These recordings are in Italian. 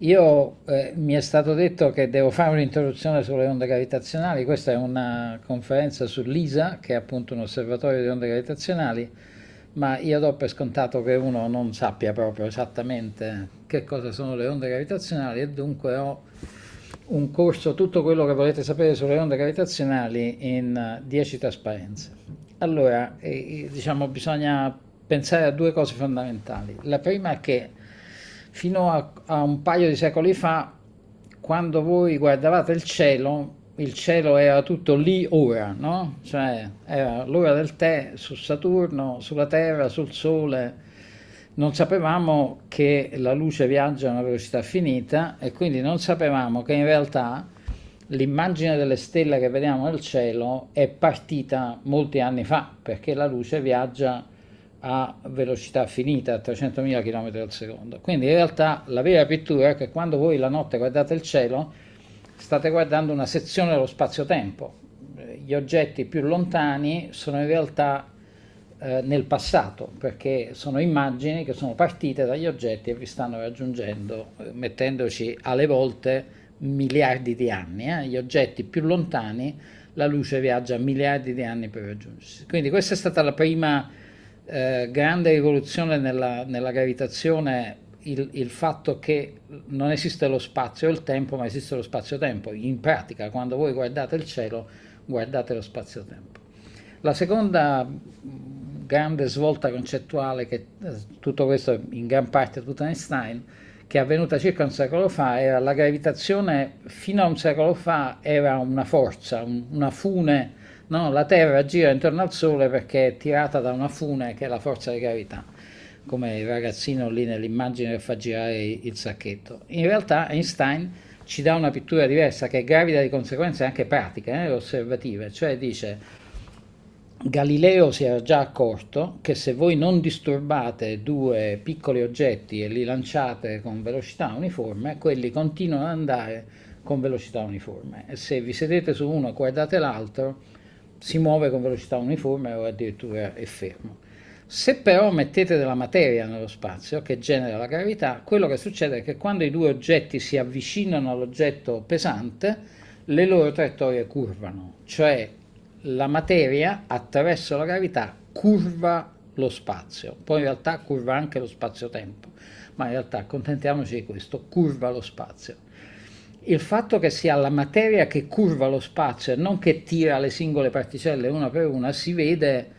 Io eh, mi è stato detto che devo fare un'introduzione sulle onde gravitazionali, questa è una conferenza sull'ISA, che è appunto un osservatorio di onde gravitazionali, ma io do per scontato che uno non sappia proprio esattamente che cosa sono le onde gravitazionali e dunque ho un corso, tutto quello che volete sapere sulle onde gravitazionali in 10 eh, trasparenze. Allora, eh, eh, diciamo bisogna pensare a due cose fondamentali. La prima è che Fino a, a un paio di secoli fa, quando voi guardavate il cielo, il cielo era tutto lì ora, no? Cioè era l'ora del tè su Saturno, sulla Terra, sul Sole. Non sapevamo che la luce viaggia a una velocità finita e quindi non sapevamo che in realtà l'immagine delle stelle che vediamo nel cielo è partita molti anni fa perché la luce viaggia a velocità finita a 300.000 km al secondo. Quindi in realtà la vera pittura è che quando voi la notte guardate il cielo state guardando una sezione dello spazio-tempo. Gli oggetti più lontani sono in realtà eh, nel passato perché sono immagini che sono partite dagli oggetti e vi stanno raggiungendo eh, mettendoci alle volte miliardi di anni. Eh? Gli oggetti più lontani la luce viaggia miliardi di anni per raggiungersi. Quindi questa è stata la prima eh, grande rivoluzione nella, nella gravitazione il, il, fatto che non esiste lo spazio e il tempo, ma esiste lo spazio-tempo. In pratica, quando voi guardate il cielo, guardate lo spazio-tempo. La seconda mm, grande svolta concettuale, che eh, tutto questo in gran parte è tutta Einstein, che è avvenuta circa un secolo fa, era la gravitazione fino a un secolo fa era una forza, un, una fune no? la Terra gira intorno al Sole perché è tirata da una fune che è la forza di gravità, come il ragazzino lì nell'immagine che fa girare il sacchetto. In realtà Einstein ci dà una pittura diversa che è gravida di conseguenze anche pratiche, eh, osservative, cioè dice Galileo si era già accorto che se voi non disturbate due piccoli oggetti e li lanciate con velocità uniforme, quelli continuano ad andare con velocità uniforme e se vi sedete su uno e guardate l'altro, si muove con velocità uniforme o addirittura è fermo. Se però mettete della materia nello spazio che genera la gravità, quello che succede è che quando i due oggetti si avvicinano all'oggetto pesante, le loro traiettorie curvano, cioè la materia attraverso la gravità curva lo spazio, poi in realtà curva anche lo spazio-tempo, ma in realtà accontentiamoci di questo, curva lo spazio il fatto che sia la materia che curva lo spazio e non che tira le singole particelle una per una si vede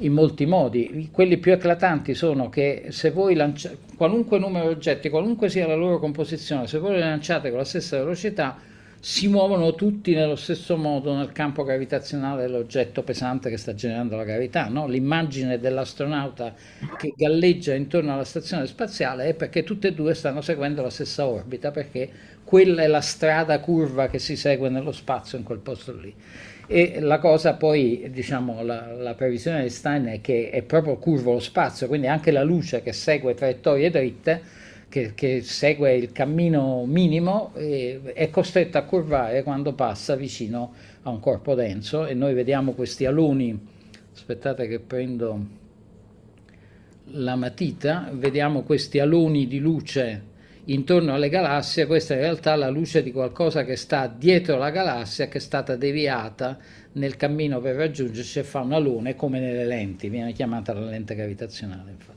in molti modi. Quelli più eclatanti sono che se voi lanciate qualunque numero di oggetti, qualunque sia la loro composizione, se voi li lanciate con la stessa velocità, si muovono tutti nello stesso modo nel campo gravitazionale dell'oggetto pesante che sta generando la gravità. No? L'immagine dell'astronauta che galleggia intorno alla stazione spaziale è perché tutte e due stanno seguendo la stessa orbita, perché quella è la strada curva che si segue nello spazio in quel posto lì. E la cosa poi, diciamo, la, la previsione di Stein è che è proprio curvo lo spazio, quindi anche la luce che segue traiettorie dritte, che, che segue il cammino minimo, eh, è costretta a curvare quando passa vicino a un corpo denso e noi vediamo questi aloni, aspettate che prendo la matita, vediamo questi aloni di luce intorno alle galassie, questa è in realtà la luce di qualcosa che sta dietro la galassia, che è stata deviata nel cammino per raggiungerci e fa un alone come nelle lenti, viene chiamata la lente gravitazionale infatti.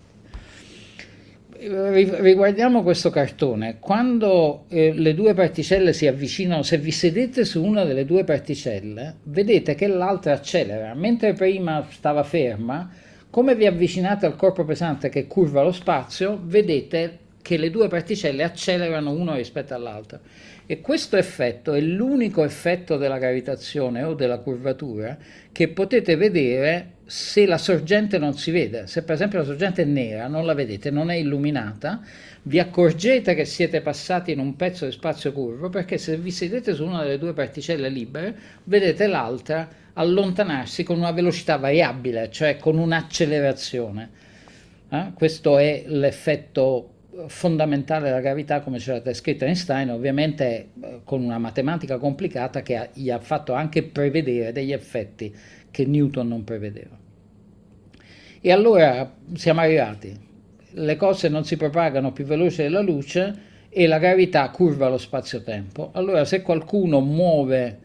Riguardiamo questo cartone, quando eh, le due particelle si avvicinano, se vi sedete su una delle due particelle, vedete che l'altra accelera, mentre prima stava ferma, come vi avvicinate al corpo pesante che curva lo spazio, vedete che le due particelle accelerano una rispetto all'altra. E questo effetto è l'unico effetto della gravitazione o della curvatura che potete vedere se la sorgente non si vede. Se per esempio la sorgente è nera, non la vedete, non è illuminata, vi accorgete che siete passati in un pezzo di spazio curvo perché se vi sedete su una delle due particelle libere, vedete l'altra allontanarsi con una velocità variabile, cioè con un'accelerazione. Eh? Questo è l'effetto fondamentale della gravità come c'era l'ha Einstein, ovviamente eh, con una matematica complicata che gli ha fatto anche prevedere degli effetti che Newton non prevedeva. E allora siamo arrivati, le cose non si propagano più veloce della luce e la gravità curva lo spazio-tempo. Allora se qualcuno muove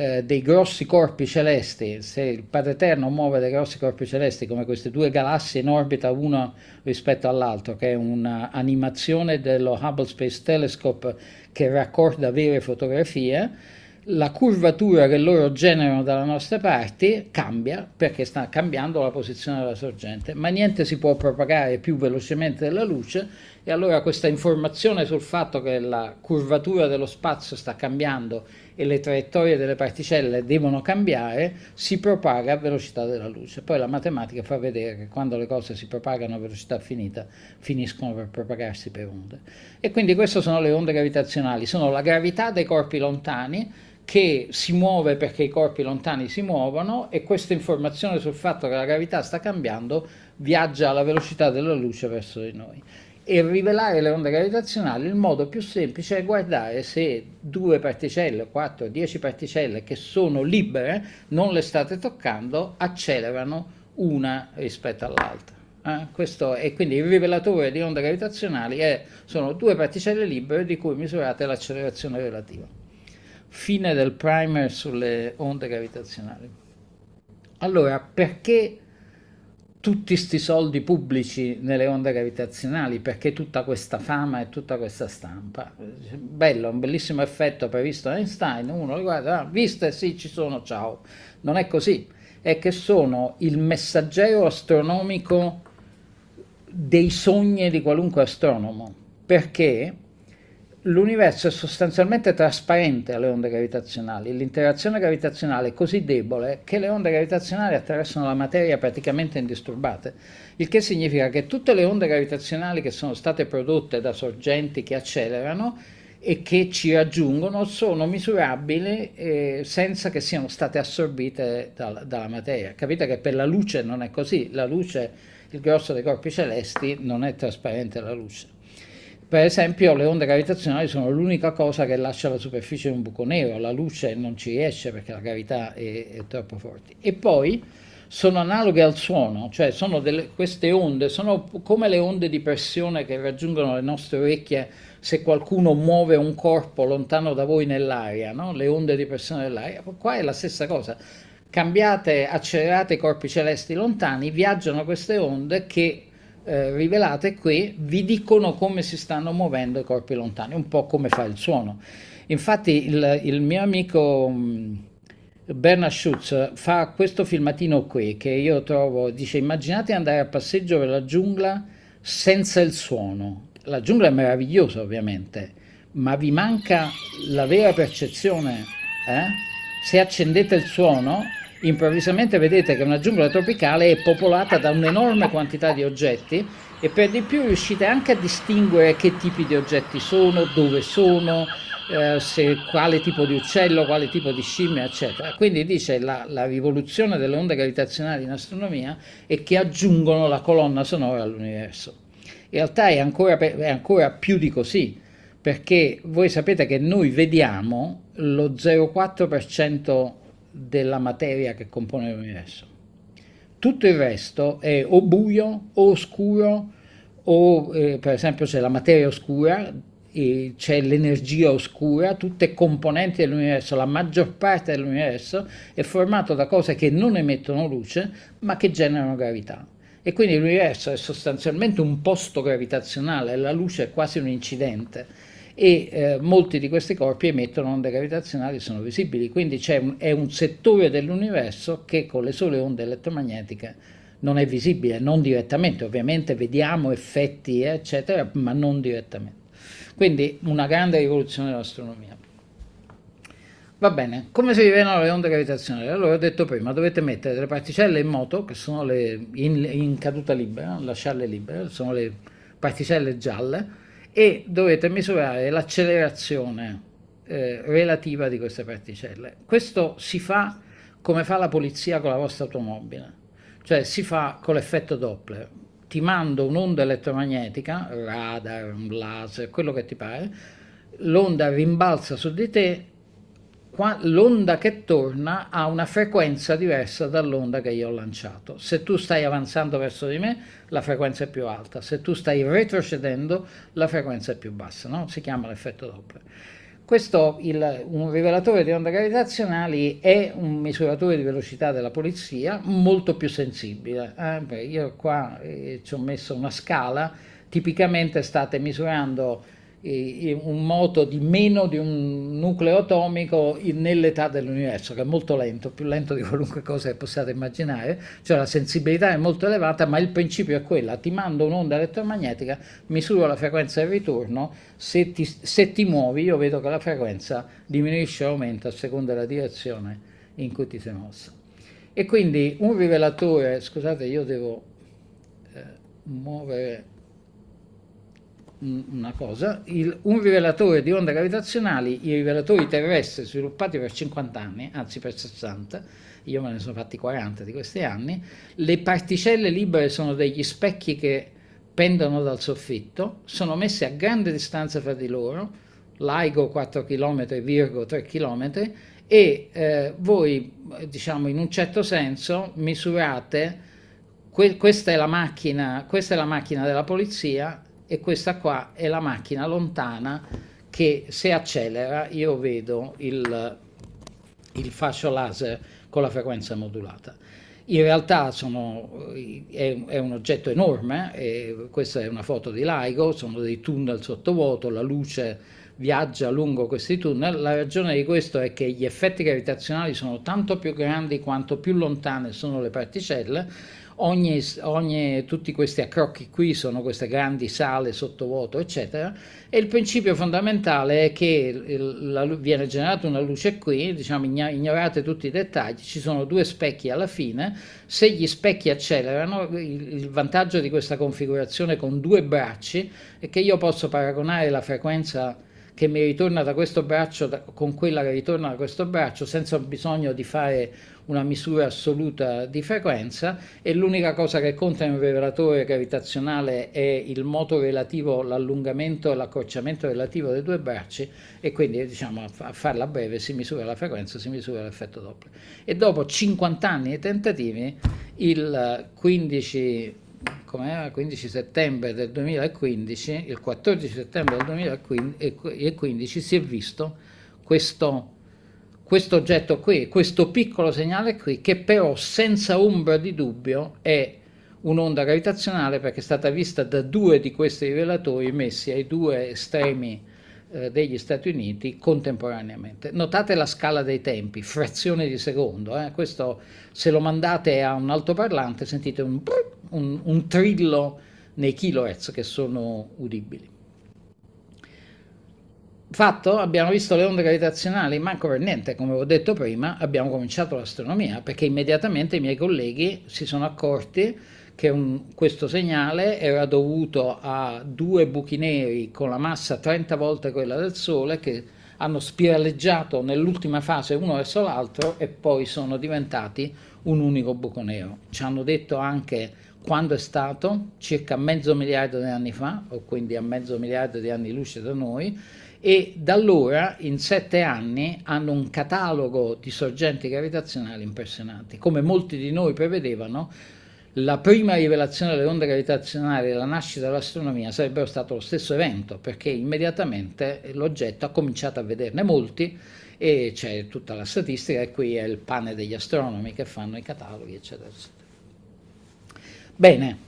eh, dei grossi corpi celesti, se il Padre Eterno muove dei grossi corpi celesti come queste due galassie in orbita uno rispetto all'altro, che è un'animazione dello Hubble Space Telescope che raccorda vere fotografie, la curvatura che loro generano dalle nostre parti cambia perché sta cambiando la posizione della sorgente, ma niente si può propagare più velocemente della luce e allora questa informazione sul fatto che la curvatura dello spazio sta cambiando e le traiettorie delle particelle devono cambiare, si propaga a velocità della luce. Poi la matematica fa vedere che quando le cose si propagano a velocità finita finiscono per propagarsi per onde. E quindi queste sono le onde gravitazionali, sono la gravità dei corpi lontani che si muove perché i corpi lontani si muovono e questa informazione sul fatto che la gravità sta cambiando viaggia alla velocità della luce verso di noi e rivelare le onde gravitazionali il modo più semplice è guardare se due particelle, 4, 10 particelle che sono libere, non le state toccando, accelerano una rispetto all'altra. Eh? Questo, e quindi il rivelatore di onde gravitazionali è, sono due particelle libere di cui misurate l'accelerazione relativa. Fine del primer sulle onde gravitazionali. Allora, perché tutti questi soldi pubblici nelle onde gravitazionali, perché tutta questa fama e tutta questa stampa. Bello, un bellissimo effetto previsto da Einstein, uno li guarda, ah, viste, sì, ci sono, ciao. Non è così, è che sono il messaggero astronomico dei sogni di qualunque astronomo, perché l'universo è sostanzialmente trasparente alle onde gravitazionali, l'interazione gravitazionale è così debole che le onde gravitazionali attraversano la materia praticamente indisturbate, il che significa che tutte le onde gravitazionali che sono state prodotte da sorgenti che accelerano e che ci raggiungono sono misurabili eh, senza che siano state assorbite da, dalla materia. Capite che per la luce non è così, la luce, il grosso dei corpi celesti non è trasparente alla luce. Per esempio le onde gravitazionali sono l'unica cosa che lascia la superficie di un buco nero, la luce non ci riesce perché la gravità è, è troppo forte. E poi sono analoghe al suono, cioè sono delle, queste onde, sono come le onde di pressione che raggiungono le nostre orecchie se qualcuno muove un corpo lontano da voi nell'aria, no? le onde di pressione dell'aria. Qua è la stessa cosa. Cambiate, accelerate i corpi celesti lontani, viaggiano queste onde che eh, rivelate qui vi dicono come si stanno muovendo i corpi lontani, un po' come fa il suono. Infatti il, il mio amico mm, Bernard Schutz fa questo filmatino qui che io trovo, dice immaginate andare a passeggio per la giungla senza il suono. La giungla è meravigliosa ovviamente, ma vi manca la vera percezione. Eh? Se accendete il suono improvvisamente vedete che una giungla tropicale è popolata da un'enorme quantità di oggetti e per di più riuscite anche a distinguere che tipi di oggetti sono, dove sono, eh, se, quale tipo di uccello, quale tipo di scimmia, eccetera. Quindi dice la, la rivoluzione delle onde gravitazionali in astronomia è che aggiungono la colonna sonora all'universo. In realtà è ancora, è ancora più di così, perché voi sapete che noi vediamo lo 0,4% della materia che compone l'universo. Tutto il resto è o buio o oscuro o eh, per esempio c'è la materia oscura, e c'è l'energia oscura, tutte componenti dell'universo, la maggior parte dell'universo è formato da cose che non emettono luce ma che generano gravità. E quindi l'universo è sostanzialmente un posto gravitazionale, la luce è quasi un incidente e eh, molti di questi corpi emettono onde gravitazionali e sono visibili, quindi un, è un settore dell'universo che con le sole onde elettromagnetiche non è visibile, non direttamente, ovviamente vediamo effetti eccetera, ma non direttamente. Quindi una grande rivoluzione dell'astronomia. Va bene, come si rivelano le onde gravitazionali? Allora ho detto prima, dovete mettere delle particelle in moto, che sono le in, in caduta libera, lasciarle libere, sono le particelle gialle, e dovete misurare l'accelerazione eh, relativa di queste particelle. Questo si fa come fa la polizia con la vostra automobile, cioè si fa con l'effetto Doppler. Ti mando un'onda elettromagnetica, radar, un laser, quello che ti pare, l'onda rimbalza su di te l'onda che torna ha una frequenza diversa dall'onda che io ho lanciato. Se tu stai avanzando verso di me, la frequenza è più alta, se tu stai retrocedendo, la frequenza è più bassa, no? si chiama l'effetto Doppler. Questo, il, un rivelatore di onde gravitazionali, è un misuratore di velocità della polizia molto più sensibile. Eh, beh, io qua eh, ci ho messo una scala, tipicamente state misurando un moto di meno di un nucleo atomico nell'età dell'universo, che è molto lento, più lento di qualunque cosa che possiate immaginare, cioè la sensibilità è molto elevata, ma il principio è quello, ti mando un'onda elettromagnetica, misuro la frequenza del ritorno, se ti, se ti muovi io vedo che la frequenza diminuisce o aumenta a seconda della direzione in cui ti sei mosso. E quindi un rivelatore, scusate io devo eh, muovere una cosa, il, un rivelatore di onde gravitazionali, i rivelatori terrestri sviluppati per 50 anni, anzi per 60, io me ne sono fatti 40 di questi anni, le particelle libere sono degli specchi che pendono dal soffitto, sono messe a grande distanza fra di loro, LIGO 4 km, Virgo 3 km, e eh, voi, diciamo, in un certo senso misurate, que questa, è la macchina, questa è la macchina della polizia, e questa qua è la macchina lontana che se accelera io vedo il, il fascio laser con la frequenza modulata. In realtà sono, è, è, un oggetto enorme, eh, questa è una foto di LIGO, sono dei tunnel sottovuoto, la luce viaggia lungo questi tunnel. La ragione di questo è che gli effetti gravitazionali sono tanto più grandi quanto più lontane sono le particelle, ogni, ogni, tutti questi accrocchi qui sono queste grandi sale sottovuoto, eccetera, e il principio fondamentale è che il, la, viene generata una luce qui, diciamo ignorate tutti i dettagli, ci sono due specchi alla fine, se gli specchi accelerano, il, il vantaggio di questa configurazione con due bracci è che io posso paragonare la frequenza che mi ritorna da questo braccio da, con quella che ritorna da questo braccio senza bisogno di fare una misura assoluta di frequenza e l'unica cosa che conta in un rivelatore gravitazionale è il moto relativo, l'allungamento e l'accorciamento relativo dei due bracci e quindi diciamo a farla breve si misura la frequenza, si misura l'effetto Doppler. E dopo 50 anni di tentativi il 15 come era il 15 settembre del 2015, il 14 settembre del 2015 si è visto questo, questo oggetto qui, questo piccolo segnale qui, che però senza ombra di dubbio è un'onda gravitazionale perché è stata vista da due di questi rivelatori messi ai due estremi eh, degli Stati Uniti contemporaneamente. Notate la scala dei tempi, frazione di secondo, eh? questo se lo mandate a un altoparlante sentite un, un, un trillo nei kilohertz che sono udibili. Fatto, abbiamo visto le onde gravitazionali, manco per niente, come ho detto prima, abbiamo cominciato l'astronomia perché immediatamente i miei colleghi si sono accorti che un, questo segnale era dovuto a due buchi neri con la massa 30 volte quella del Sole che hanno spiraleggiato nell'ultima fase uno verso l'altro e poi sono diventati un unico buco nero. Ci hanno detto anche quando è stato, circa mezzo miliardo di anni fa, o quindi a mezzo miliardo di anni luce da noi, e da allora in sette anni hanno un catalogo di sorgenti gravitazionali impressionanti. Come molti di noi prevedevano, la prima rivelazione delle onde gravitazionali e la nascita dell'astronomia sarebbero stato lo stesso evento, perché immediatamente l'oggetto ha cominciato a vederne molti e c'è tutta la statistica e qui è il pane degli astronomi che fanno i cataloghi, eccetera, eccetera. Bene,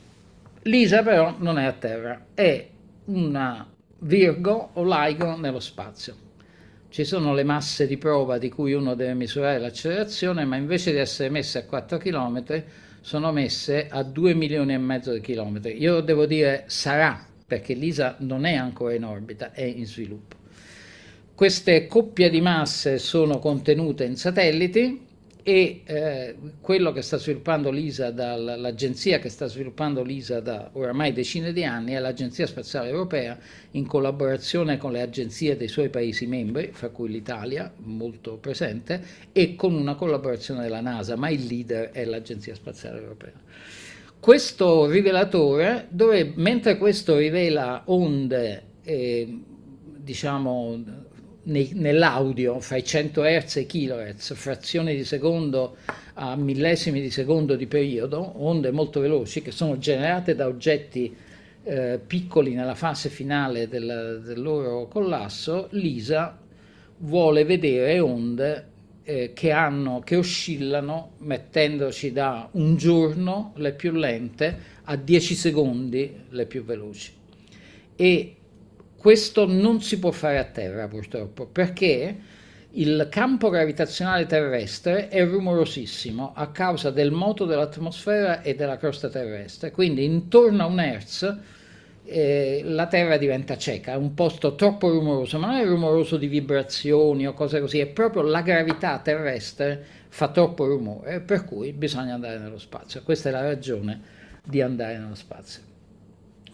Lisa però non è a terra, è una Virgo o Laigo nello spazio. Ci sono le masse di prova di cui uno deve misurare l'accelerazione, ma invece di essere messe a 4 km sono messe a 2 milioni e mezzo di chilometri. Io devo dire sarà, perché l'ISA non è ancora in orbita, è in sviluppo. Queste coppie di masse sono contenute in satelliti, e eh, quello che sta sviluppando l'ISA, l'agenzia che sta sviluppando l'ISA da oramai decine di anni è l'Agenzia Spaziale Europea in collaborazione con le agenzie dei suoi Paesi membri, fra cui l'Italia, molto presente, e con una collaborazione della NASA, ma il leader è l'Agenzia Spaziale Europea questo rivelatore, dovrebbe, mentre questo rivela onde eh, diciamo, nei, nell'audio fra i 100 Hz e i kHz, frazioni di secondo a millesimi di secondo di periodo, onde molto veloci che sono generate da oggetti eh, piccoli nella fase finale del, del, loro collasso, l'ISA vuole vedere onde eh, che, hanno, che oscillano mettendoci da un giorno le più lente a 10 secondi le più veloci. E questo non si può fare a terra purtroppo perché il campo gravitazionale terrestre è rumorosissimo a causa del moto dell'atmosfera e della crosta terrestre, quindi intorno a un Hertz eh, la Terra diventa cieca, è un posto troppo rumoroso, ma non è rumoroso di vibrazioni o cose così, è proprio la gravità terrestre fa troppo rumore, per cui bisogna andare nello spazio. Questa è la ragione di andare nello spazio.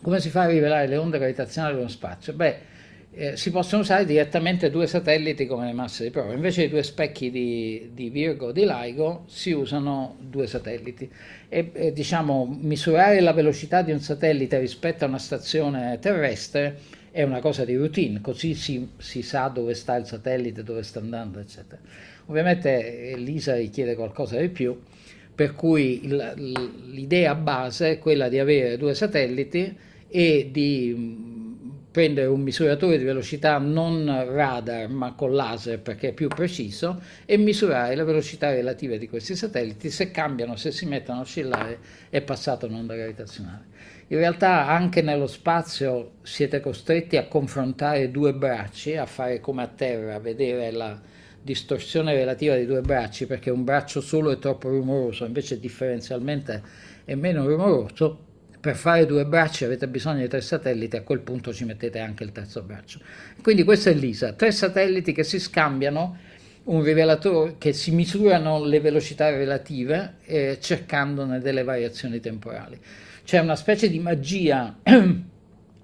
Come si fa a rivelare le onde gravitazionali dello spazio? Beh, eh, si possono usare direttamente due satelliti come le masse di prova, invece di due specchi di, di Virgo o di Laigo si usano due satelliti. E, e diciamo, misurare la velocità di un satellite rispetto a una stazione terrestre è una cosa di routine, così si, si sa dove sta il satellite, dove sta andando, eccetera. Ovviamente eh, l'ISA richiede qualcosa di più, per cui l'idea base è quella di avere due satelliti e di mm, prendere un misuratore di velocità non radar ma con laser perché è più preciso e misurare la velocità relativa di questi satelliti se cambiano, se si mettono a oscillare è passato un'onda gravitazionale. In realtà anche nello spazio siete costretti a confrontare due bracci, a fare come a terra, a vedere la distorsione relativa di due bracci perché un braccio solo è troppo rumoroso, invece differenzialmente è meno rumoroso per fare due bracci avete bisogno di tre satelliti, a quel punto ci mettete anche il terzo braccio. Quindi questa è l'ISA, tre satelliti che si scambiano un rivelatore che si misurano le velocità relative eh, cercandone delle variazioni temporali. C'è una specie di magia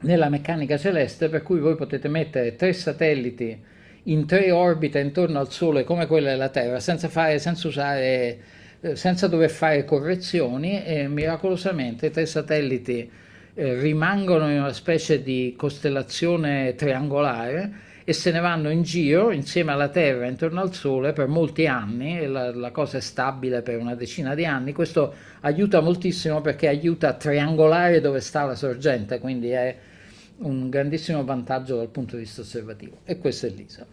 nella meccanica celeste per cui voi potete mettere tre satelliti in tre orbite intorno al Sole come quella della Terra senza, fare, senza usare eh, senza dover fare correzioni e eh, miracolosamente tre satelliti eh, rimangono in una specie di costellazione triangolare e se ne vanno in giro insieme alla Terra intorno al Sole per molti anni e la, la cosa è stabile per una decina di anni. Questo aiuta moltissimo perché aiuta a triangolare dove sta la sorgente, quindi è un grandissimo vantaggio dal punto di vista osservativo. E questa è l'ISA.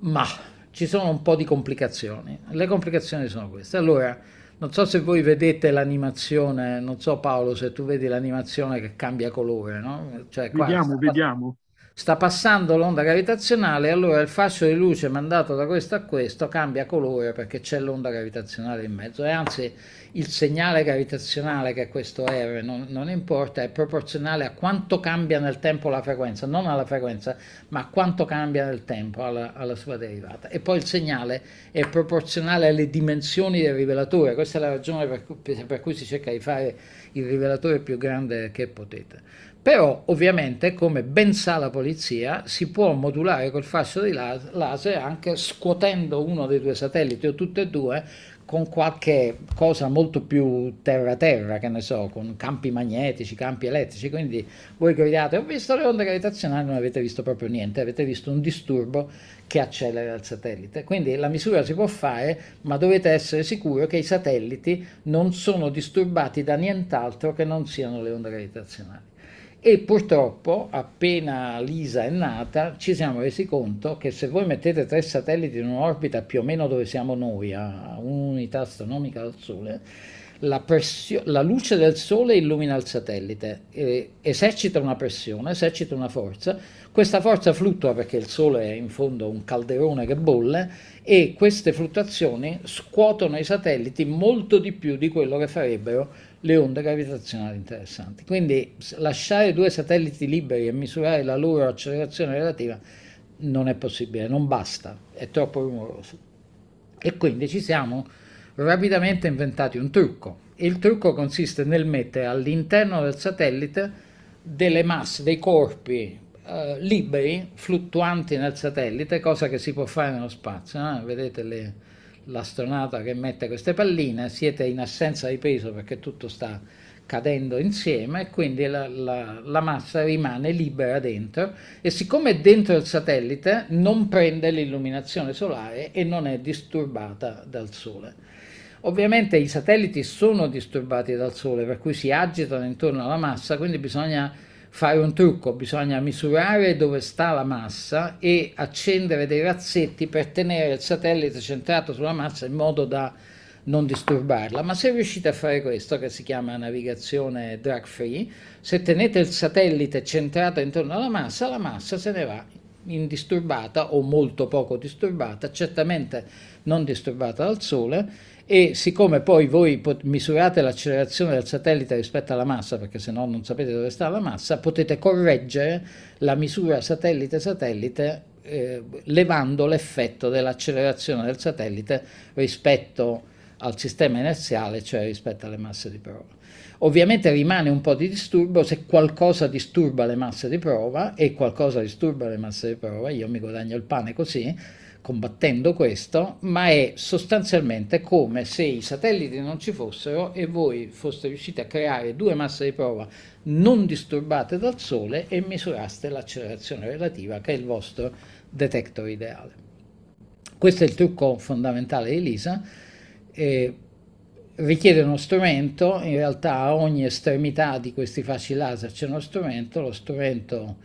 Ma ci sono un po' di complicazioni. Le complicazioni sono queste. Allora, non so se voi vedete l'animazione, non so Paolo se tu vedi l'animazione che cambia colore, no? Cioè, qua, vediamo, sta, vediamo sta passando l'onda gravitazionale e allora il fascio di luce mandato da questo a questo cambia colore perché c'è l'onda gravitazionale in mezzo e anzi il segnale gravitazionale che è questo R non, non, importa è proporzionale a quanto cambia nel tempo la frequenza, non alla frequenza ma a quanto cambia nel tempo alla, alla sua derivata e poi il segnale è proporzionale alle dimensioni del rivelatore, questa è la ragione per cui, per cui si cerca di fare il rivelatore più grande che potete. Però ovviamente, come ben sa la polizia, si può modulare col fascio di laser anche scuotendo uno dei due satelliti o tutti e due con qualche cosa molto più terra-terra, che ne so, con campi magnetici, campi elettrici. Quindi voi gridate, ho visto le onde gravitazionali, non avete visto proprio niente, avete visto un disturbo che accelera il satellite. Quindi la misura si può fare, ma dovete essere sicuri che i satelliti non sono disturbati da nient'altro che non siano le onde gravitazionali e purtroppo appena Lisa è nata ci siamo resi conto che se voi mettete tre satelliti in un'orbita più o meno dove siamo noi, a un'unità astronomica del Sole, la, pressio- la, luce del Sole illumina il satellite, eh, esercita una pressione, esercita una forza, questa forza fluttua perché il Sole è in fondo un calderone che bolle e queste fluttuazioni scuotono i satelliti molto di più di quello che farebbero le onde gravitazionali interessanti. Quindi lasciare due satelliti liberi e misurare la loro accelerazione relativa non è possibile, non basta, è troppo rumoroso. E quindi ci siamo rapidamente inventati un trucco. Il trucco consiste nel mettere all'interno del satellite delle masse, dei corpi eh, liberi, fluttuanti nel satellite, cosa che si può fare nello spazio. Eh? Vedete le, l'astronauta che mette queste palline, siete in assenza di peso perché tutto sta cadendo insieme e quindi la, la, la, massa rimane libera dentro e siccome è dentro il satellite non prende l'illuminazione solare e non è disturbata dal sole. Ovviamente i satelliti sono disturbati dal sole per cui si agitano intorno alla massa, quindi bisogna fare un trucco, bisogna misurare dove sta la massa e accendere dei razzetti per tenere il satellite centrato sulla massa in modo da non disturbarla, ma se riuscite a fare questo, che si chiama navigazione drag free, se tenete il satellite centrato intorno alla massa, la massa se ne va indisturbata o molto poco disturbata, certamente non disturbata dal Sole, e siccome poi voi misurate l'accelerazione del satellite rispetto alla massa, perché se no non sapete dove sta la massa, potete correggere la misura satellite-satellite eh, levando l'effetto dell'accelerazione del satellite rispetto al sistema inerziale, cioè rispetto alle masse di prova. Ovviamente rimane un po' di disturbo, se qualcosa disturba le masse di prova e qualcosa disturba le masse di prova, io mi guadagno il pane così, combattendo questo, ma è sostanzialmente come se i satelliti non ci fossero e voi foste riusciti a creare due masse di prova non disturbate dal Sole e misuraste l'accelerazione relativa che è il vostro detector ideale. Questo è il trucco fondamentale di LISA. Eh, richiede uno strumento, in realtà a ogni estremità di questi fasci laser c'è uno strumento, lo strumento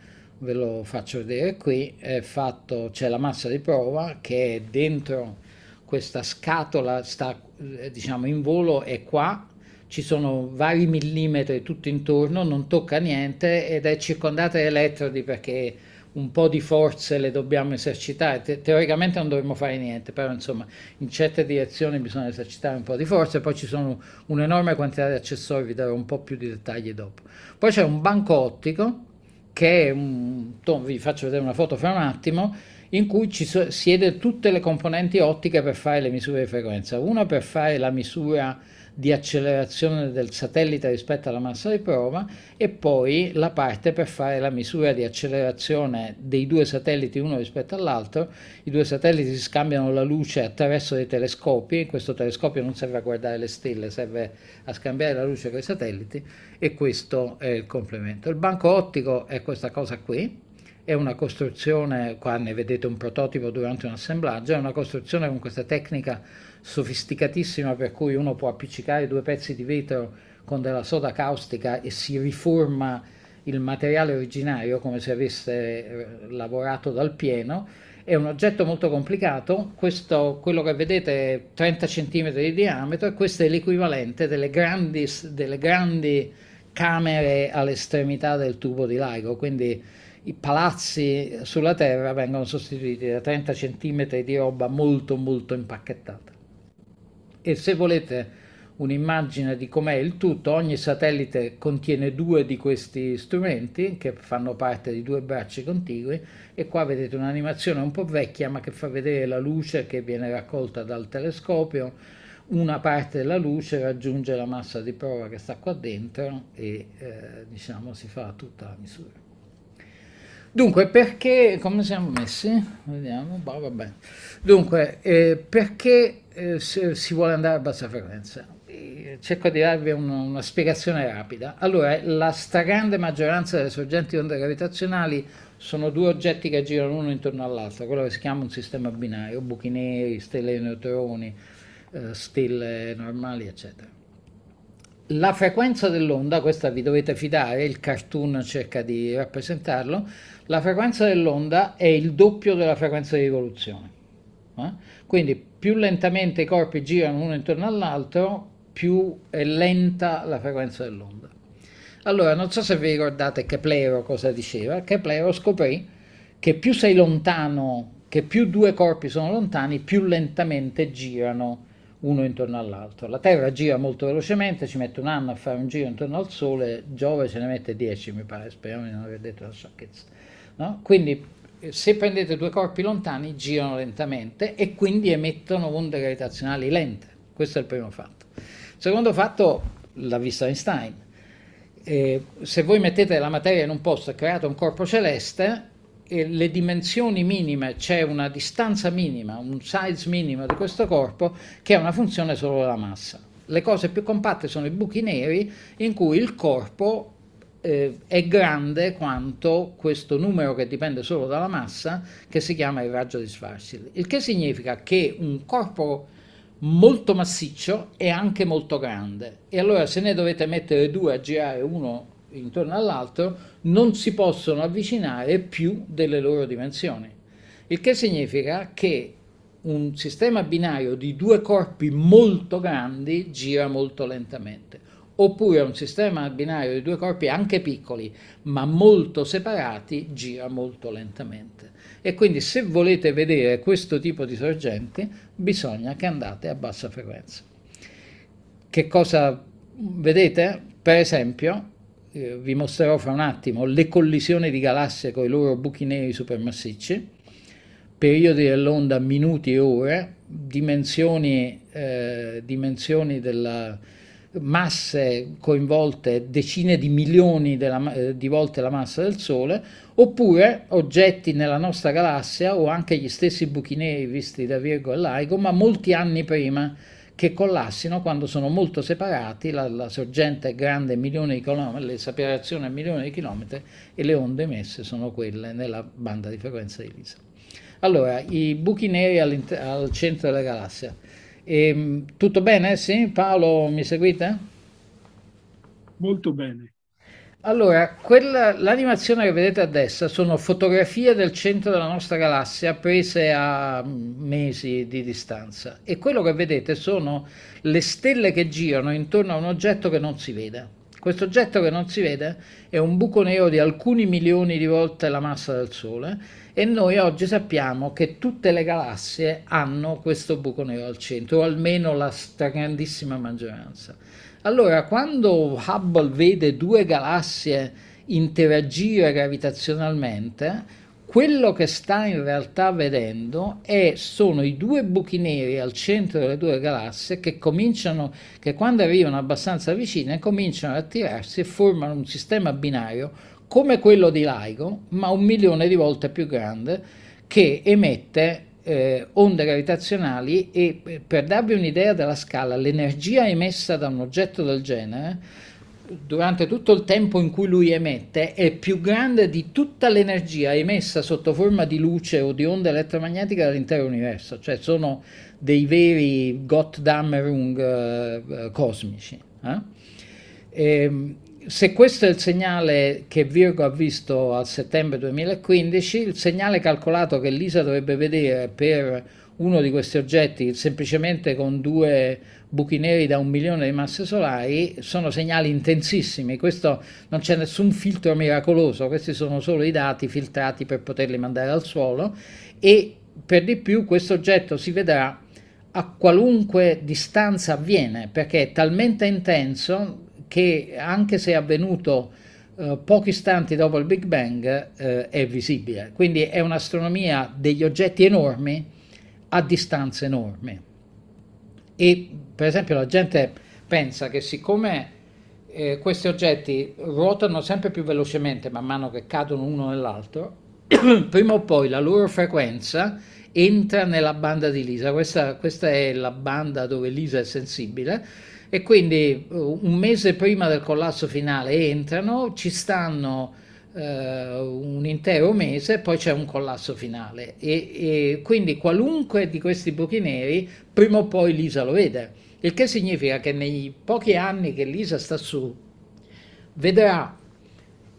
ve lo faccio vedere qui, c'è la massa di prova che è dentro questa scatola, sta eh, diciamo in volo, è qua, ci sono vari millimetri tutto intorno, non tocca niente ed è circondata da elettrodi perché un po' di forze le dobbiamo esercitare, Te teoricamente non dovremmo fare niente, però insomma in certe direzioni bisogna esercitare un po' di forze, poi ci sono un'enorme quantità di accessori, vi darò un po' più di dettagli dopo. Poi c'è un banco ottico che è un, tom, vi faccio vedere una foto fra un attimo, in cui ci so, siede tutte le componenti ottiche per fare le misure di frequenza. Una per fare la misura di accelerazione del satellite rispetto alla massa di prova e poi la parte per fare la misura di accelerazione dei due satelliti uno rispetto all'altro. I due satelliti si scambiano la luce attraverso dei telescopi, questo telescopio non serve a guardare le stelle, serve a scambiare la luce con i satelliti e questo è il complemento. Il banco ottico è questa cosa qui, è una costruzione, qua ne vedete un prototipo durante un assemblaggio, è una costruzione con questa tecnica sofisticatissima per cui uno può appiccicare due pezzi di vetro con della soda caustica e si riforma il materiale originario come se avesse eh, lavorato dal pieno. È un oggetto molto complicato, questo, quello che vedete è 30 cm di diametro e questo è l'equivalente delle grandi, delle grandi camere all'estremità del tubo di lago, quindi i palazzi sulla terra vengono sostituiti da 30 cm di roba molto molto impacchettata e se volete un'immagine di com'è il tutto, ogni satellite contiene due di questi strumenti che fanno parte di due bracci contigui e qua vedete un'animazione un po' vecchia ma che fa vedere la luce che viene raccolta dal telescopio, una parte della luce raggiunge la massa di prova che sta qua dentro e eh, diciamo si fa tutta la misura. Dunque, perché, come siamo messi? Vediamo, boh, Dunque, eh, perché eh, se si vuole andare a bassa frequenza? Eh, cerco di darvi un, una spiegazione rapida. Allora, la stragrande maggioranza delle sorgenti di onde gravitazionali sono due oggetti che girano uno intorno all'altro, quello che si chiama un sistema binario, buchi neri, stelle di neutroni, eh, stelle normali, eccetera. La frequenza dell'onda, questa vi dovete fidare, il cartoon cerca di rappresentarlo, la frequenza dell'onda è il doppio della frequenza di rivoluzione. Eh? Quindi più lentamente i corpi girano uno intorno all'altro, più è lenta la frequenza dell'onda. Allora, non so se vi ricordate Keplero cosa diceva. Keplero scoprì che più sei lontano, che più due corpi sono lontani, più lentamente girano uno intorno all'altro. La Terra gira molto velocemente, ci mette un anno a fare un giro intorno al Sole, Giove ce ne mette 10, mi pare, speriamo di non aver detto la sciocchezza. No? Quindi eh, se prendete due corpi lontani girano lentamente e quindi emettono onde gravitazionali lente. Questo è il primo fatto. Secondo fatto, l'ha vista Einstein. Eh, se voi mettete la materia in un posto e create un corpo celeste, eh, le dimensioni minime, c'è una distanza minima, un size minimo di questo corpo che è una funzione solo della massa. Le cose più compatte sono i buchi neri in cui il corpo eh, è grande quanto questo numero che dipende solo dalla massa che si chiama il raggio di Schwarzschild, il che significa che un corpo molto massiccio è anche molto grande e allora se ne dovete mettere due a girare uno intorno all'altro non si possono avvicinare più delle loro dimensioni, il che significa che un sistema binario di due corpi molto grandi gira molto lentamente oppure un sistema binario di due corpi anche piccoli ma molto separati gira molto lentamente. E quindi se volete vedere questo tipo di sorgenti bisogna che andate a bassa frequenza. Che cosa vedete? Per esempio, eh, vi mostrerò fra un attimo le collisioni di galassie con i loro buchi neri supermassicci, periodi dell'onda minuti e ore, dimensioni, eh, dimensioni della masse coinvolte decine di milioni della, eh, di volte la massa del Sole, oppure oggetti nella nostra galassia o anche gli stessi buchi neri visti da Virgo e Laigo, ma molti anni prima che collassino quando sono molto separati, la, la sorgente è grande milioni di chilometri, l'esaperazione è milioni di chilometri e le onde emesse sono quelle nella banda di frequenza di Lisa. Allora, i buchi neri al centro della galassia. E, ehm, tutto bene? Sì? Paolo, mi seguite? Molto bene. Allora, l'animazione che vedete a destra sono fotografie del centro della nostra galassia prese a mm, mesi di distanza e quello che vedete sono le stelle che girano intorno a un oggetto che non si vede. Questo oggetto che non si vede è un buco nero di alcuni milioni di volte la massa del Sole e noi oggi sappiamo che tutte le galassie hanno questo buco nero al centro, o almeno la stragrandissima maggioranza. Allora, quando Hubble vede due galassie interagire gravitazionalmente, quello che sta in realtà vedendo è, sono i due buchi neri al centro delle due galassie che cominciano, che quando arrivano abbastanza vicine, cominciano ad attirarsi e formano un sistema binario come quello di LIGO, ma un milione di volte più grande, che emette eh, onde gravitazionali e eh, per darvi un'idea della scala, l'energia emessa da un oggetto del genere durante tutto il tempo in cui lui emette è più grande di tutta l'energia emessa sotto forma di luce o di onda elettromagnetica dall'intero universo, cioè sono dei veri Gottdammerung eh, eh, cosmici. Eh? Ehm, se questo è il segnale che Virgo ha visto a settembre 2015, il segnale calcolato che Lisa dovrebbe vedere per uno di questi oggetti semplicemente con due buchi neri da un milione di masse solari sono segnali intensissimi, questo non c'è nessun filtro miracoloso, questi sono solo i dati filtrati per poterli mandare al suolo e per di più questo oggetto si vedrà a qualunque distanza avviene perché è talmente intenso che anche se è avvenuto eh, pochi istanti dopo il Big Bang eh, è visibile. Quindi è un'astronomia degli oggetti enormi a distanze enormi. E per esempio la gente pensa che siccome eh, questi oggetti ruotano sempre più velocemente man mano che cadono uno nell'altro, prima o poi la loro frequenza entra nella banda di Lisa. Questa, questa, è la banda dove Lisa è sensibile e quindi eh, un mese prima del collasso finale entrano, ci stanno eh, un intero mese, poi c'è un collasso finale. E, e quindi qualunque di questi buchi neri, prima o poi l'ISA lo vede. Il che significa che nei pochi anni che l'ISA sta su, vedrà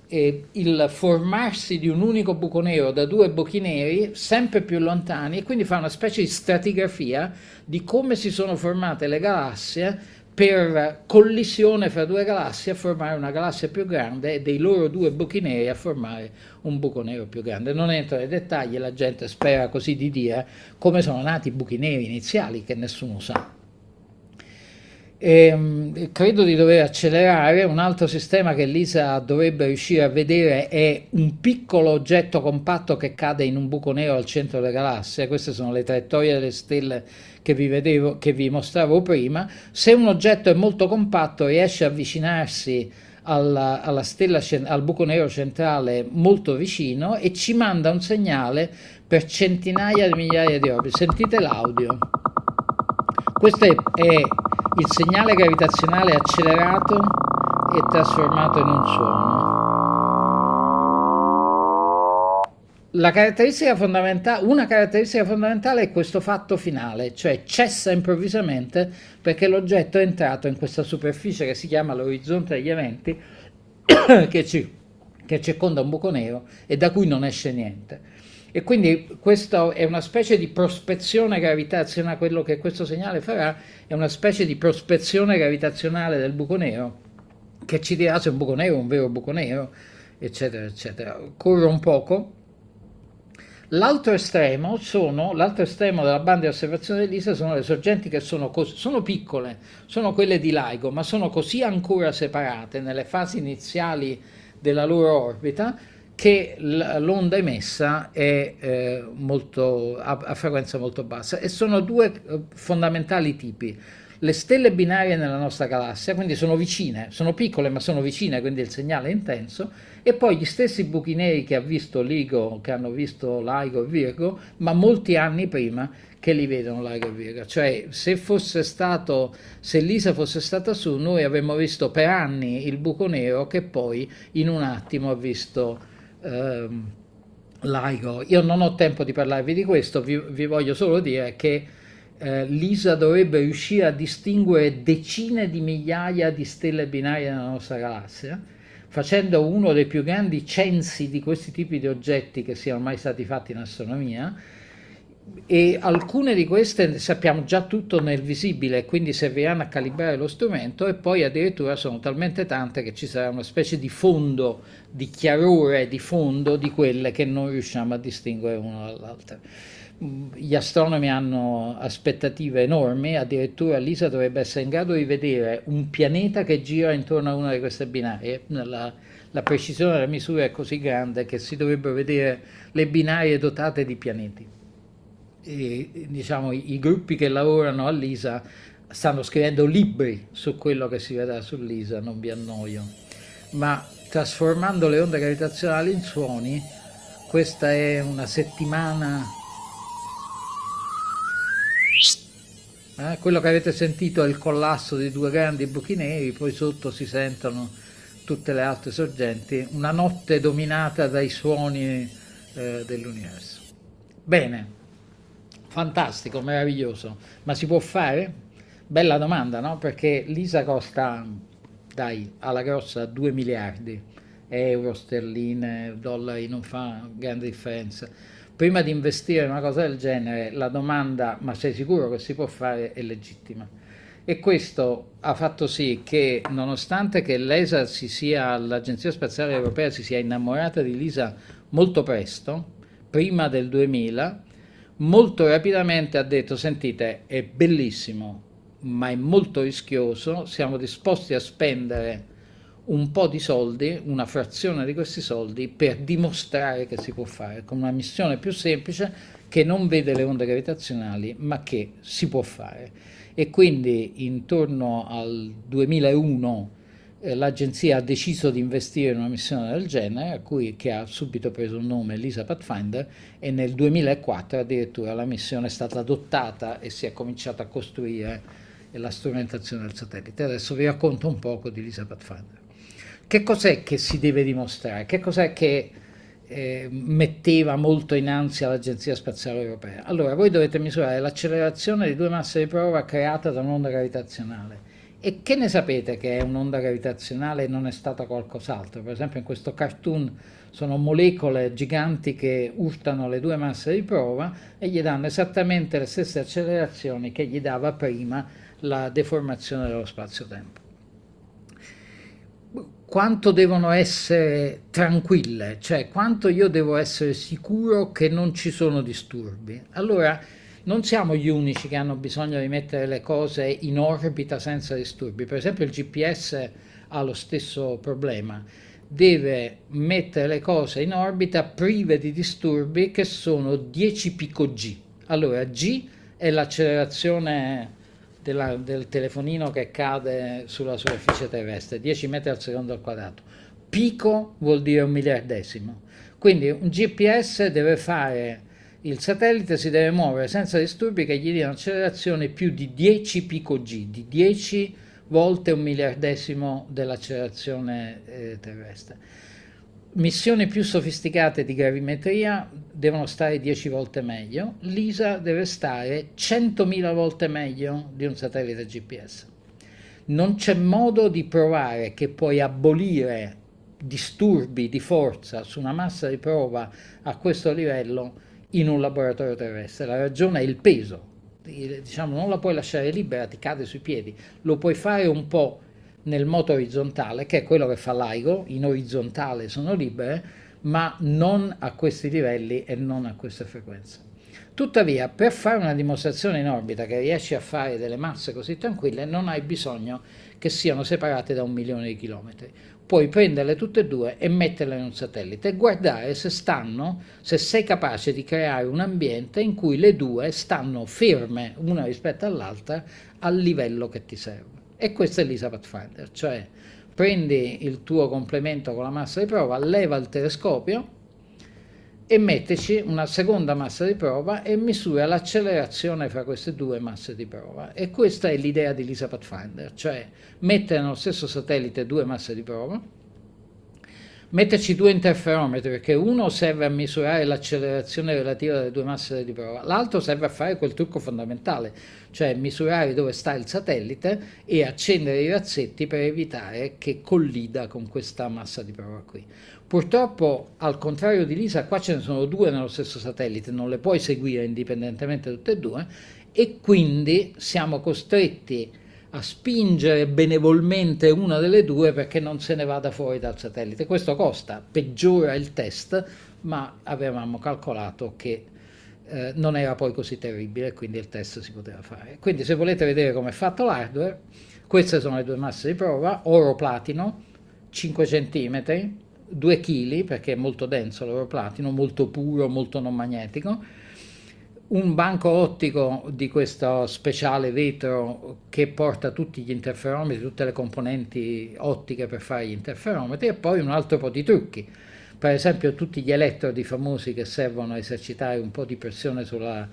eh, il formarsi di un unico buco nero da due buchi neri sempre più lontani e quindi fa una specie di stratigrafia di come si sono formate le galassie per collisione fra due galassie a formare una galassia più grande e dei loro due buchi neri a formare un buco nero più grande. Non entro nei dettagli, la gente spera così di dire come sono nati i buchi neri iniziali che nessuno sa. E, mm, credo di dover accelerare. Un altro sistema che l'ISA dovrebbe riuscire a vedere è un piccolo oggetto compatto che cade in un buco nero al centro della galassia. Queste sono le traiettorie delle stelle che vi, vedevo, che vi mostravo prima. Se un oggetto è molto compatto, riesce a avvicinarsi alla, alla stella, al buco nero centrale molto vicino e ci manda un segnale per centinaia di migliaia di orbite. Sentite l'audio. Questo è, è il segnale gravitazionale accelerato è trasformato in un suono. Caratteristica una caratteristica fondamentale è questo fatto finale, cioè cessa improvvisamente perché l'oggetto è entrato in questa superficie che si chiama l'orizzonte degli eventi che ci che circonda un buco nero e da cui non esce niente. E quindi questa è una specie di prospezione gravitazionale, quello che questo segnale farà è una specie di prospezione gravitazionale del buco nero che ci dirà se un buco nero è un vero buco nero, eccetera, eccetera. Corro un poco. L'altro estremo, sono, l'altro estremo della banda di osservazione dell'ISA sono le sorgenti che sono, cos- sono piccole, sono quelle di LIGO, ma sono così ancora separate nelle fasi iniziali della loro orbita che l'onda emessa è, eh, molto, a, a frequenza molto bassa e sono due eh, fondamentali tipi le stelle binarie nella nostra galassia, quindi sono vicine, sono piccole ma sono vicine, quindi il segnale è intenso, e poi gli stessi buchi neri che ha visto Ligo, che hanno visto LIGO e Virgo, ma molti anni prima che li vedono LIGO e Virgo. Cioè, se fosse stato, se l'ISA fosse stata su, noi avremmo visto per anni il buco nero che poi in un attimo ha visto ehm, laico. Io non ho tempo di parlarvi di questo, vi, vi voglio solo dire che eh, l'ISA dovrebbe riuscire a distinguere decine di migliaia di stelle binarie nella nostra galassia, facendo uno dei più grandi censi di questi tipi di oggetti che siano mai stati fatti in astronomia, e alcune di queste sappiamo già tutto nel visibile, quindi serviranno a calibrare lo strumento e poi addirittura sono talmente tante che ci sarà una specie di fondo, di chiarore di fondo di quelle che non riusciamo a distinguere una dall'altra. Gli astronomi hanno aspettative enormi, addirittura l'ISA dovrebbe essere in grado di vedere un pianeta che gira intorno a una di queste binarie, la, la precisione della misura è così grande che si dovrebbero vedere le binarie dotate di pianeti diciamo, i gruppi che lavorano all'ISA stanno scrivendo libri su quello che si vedrà sull'ISA, non vi annoio, ma trasformando le onde gravitazionali in suoni, questa è una settimana... Eh, quello che avete sentito è il collasso di due grandi buchi neri, poi sotto si sentono tutte le altre sorgenti, una notte dominata dai suoni eh, dell'universo. Bene fantastico, meraviglioso, ma si può fare? Bella domanda, no? Perché l'ISA costa, dai, alla grossa 2 miliardi, euro, sterline, dollari, non fa grande differenza. Prima di investire in una cosa del genere, la domanda, ma sei sicuro che si può fare, è legittima. E questo ha fatto sì che, nonostante che l'ESA si sia, l'Agenzia Spaziale Europea si sia innamorata di l'ISA molto presto, prima del 2000, molto rapidamente ha detto sentite è bellissimo ma è molto rischioso, siamo disposti a spendere un po' di soldi, una frazione di questi soldi, per dimostrare che si può fare, con una missione più semplice che non vede le onde gravitazionali, ma che si può fare. E quindi intorno al 2001 eh, l'agenzia ha deciso di investire in una missione del genere, cui, che ha subito preso il nome Elisa Pathfinder, e nel 2004 addirittura la missione è stata adottata e si è cominciata a costruire la strumentazione del satellite. Adesso vi racconto un poco di Elisa Pathfinder. Che cos'è che si deve dimostrare? Che cos'è che eh, metteva molto in ansia l'Agenzia Spaziale Europea? Allora, voi dovete misurare l'accelerazione di due masse di prova creata da un'onda gravitazionale e che ne sapete che è un'onda gravitazionale e non è stata qualcos'altro? Per esempio in questo cartoon sono molecole giganti che urtano le due masse di prova e gli danno esattamente le stesse accelerazioni che gli dava prima la deformazione dello spazio-tempo. Quanto devono essere tranquille, cioè quanto io devo essere sicuro che non ci sono disturbi? Allora, non siamo gli unici che hanno bisogno di mettere le cose in orbita senza disturbi. Per esempio il GPS ha lo stesso problema. Deve mettere le cose in orbita prive di disturbi che sono 10 pico G. Allora G è l'accelerazione della, del telefonino che cade sulla superficie terrestre, 10 metri al secondo al quadrato. Pico vuol dire un miliardesimo. Quindi un GPS deve fare il satellite si deve muovere senza disturbi che gli diano accelerazione più di 10 pico G, di 10 volte un miliardesimo dell'accelerazione eh, terrestre. Missioni più sofisticate di gravimetria devono stare 10 volte meglio, l'ISA deve stare 100.000 volte meglio di un satellite GPS. Non c'è modo di provare che puoi abolire disturbi di forza su una massa di prova a questo livello in un laboratorio terrestre, la ragione è il peso, diciamo non la puoi lasciare libera, ti cade sui piedi, lo puoi fare un po' nel moto orizzontale, che è quello che fa l'Aigo, in orizzontale sono libere, ma non a questi livelli e non a queste frequenze. Tuttavia, per fare una dimostrazione in orbita che riesci a fare delle masse così tranquille, non hai bisogno che siano separate da un milione di chilometri puoi prenderle tutte e due e metterle in un satellite e guardare se stanno, se sei capace di creare un ambiente in cui le due stanno ferme una rispetto all'altra al livello che ti serve. E questo è l'ISA Pathfinder, cioè prendi il tuo complemento con la massa di prova, leva il telescopio e metterci una seconda massa di prova e misura l'accelerazione fra queste due masse di prova. E questa è l'idea di Lisa Pathfinder, cioè mettere nello stesso satellite due masse di prova metterci due interferometri, perché uno serve a misurare l'accelerazione relativa delle due masse di prova, l'altro serve a fare quel trucco fondamentale, cioè misurare dove sta il satellite e accendere i razzetti per evitare che collida con questa massa di prova qui. Purtroppo, al contrario di Lisa, qua ce ne sono due nello stesso satellite, non le puoi seguire indipendentemente tutte e due, e quindi siamo costretti a a spingere benevolmente una delle due perché non se ne vada fuori dal satellite. Questo costa, peggiora il test, ma avevamo calcolato che eh, non era poi così terribile, quindi il test si poteva fare. Quindi se volete vedere come è fatto l'hardware, queste sono le due masse di prova, oro platino, 5 cm, 2 kg perché è molto denso l'oro platino, molto puro, molto non magnetico, un banco ottico di questo speciale vetro che porta tutti gli interferometri, tutte le componenti ottiche per fare gli interferometri e poi un altro po' di trucchi. Per esempio tutti gli elettrodi famosi che servono a esercitare un po' di pressione sulla,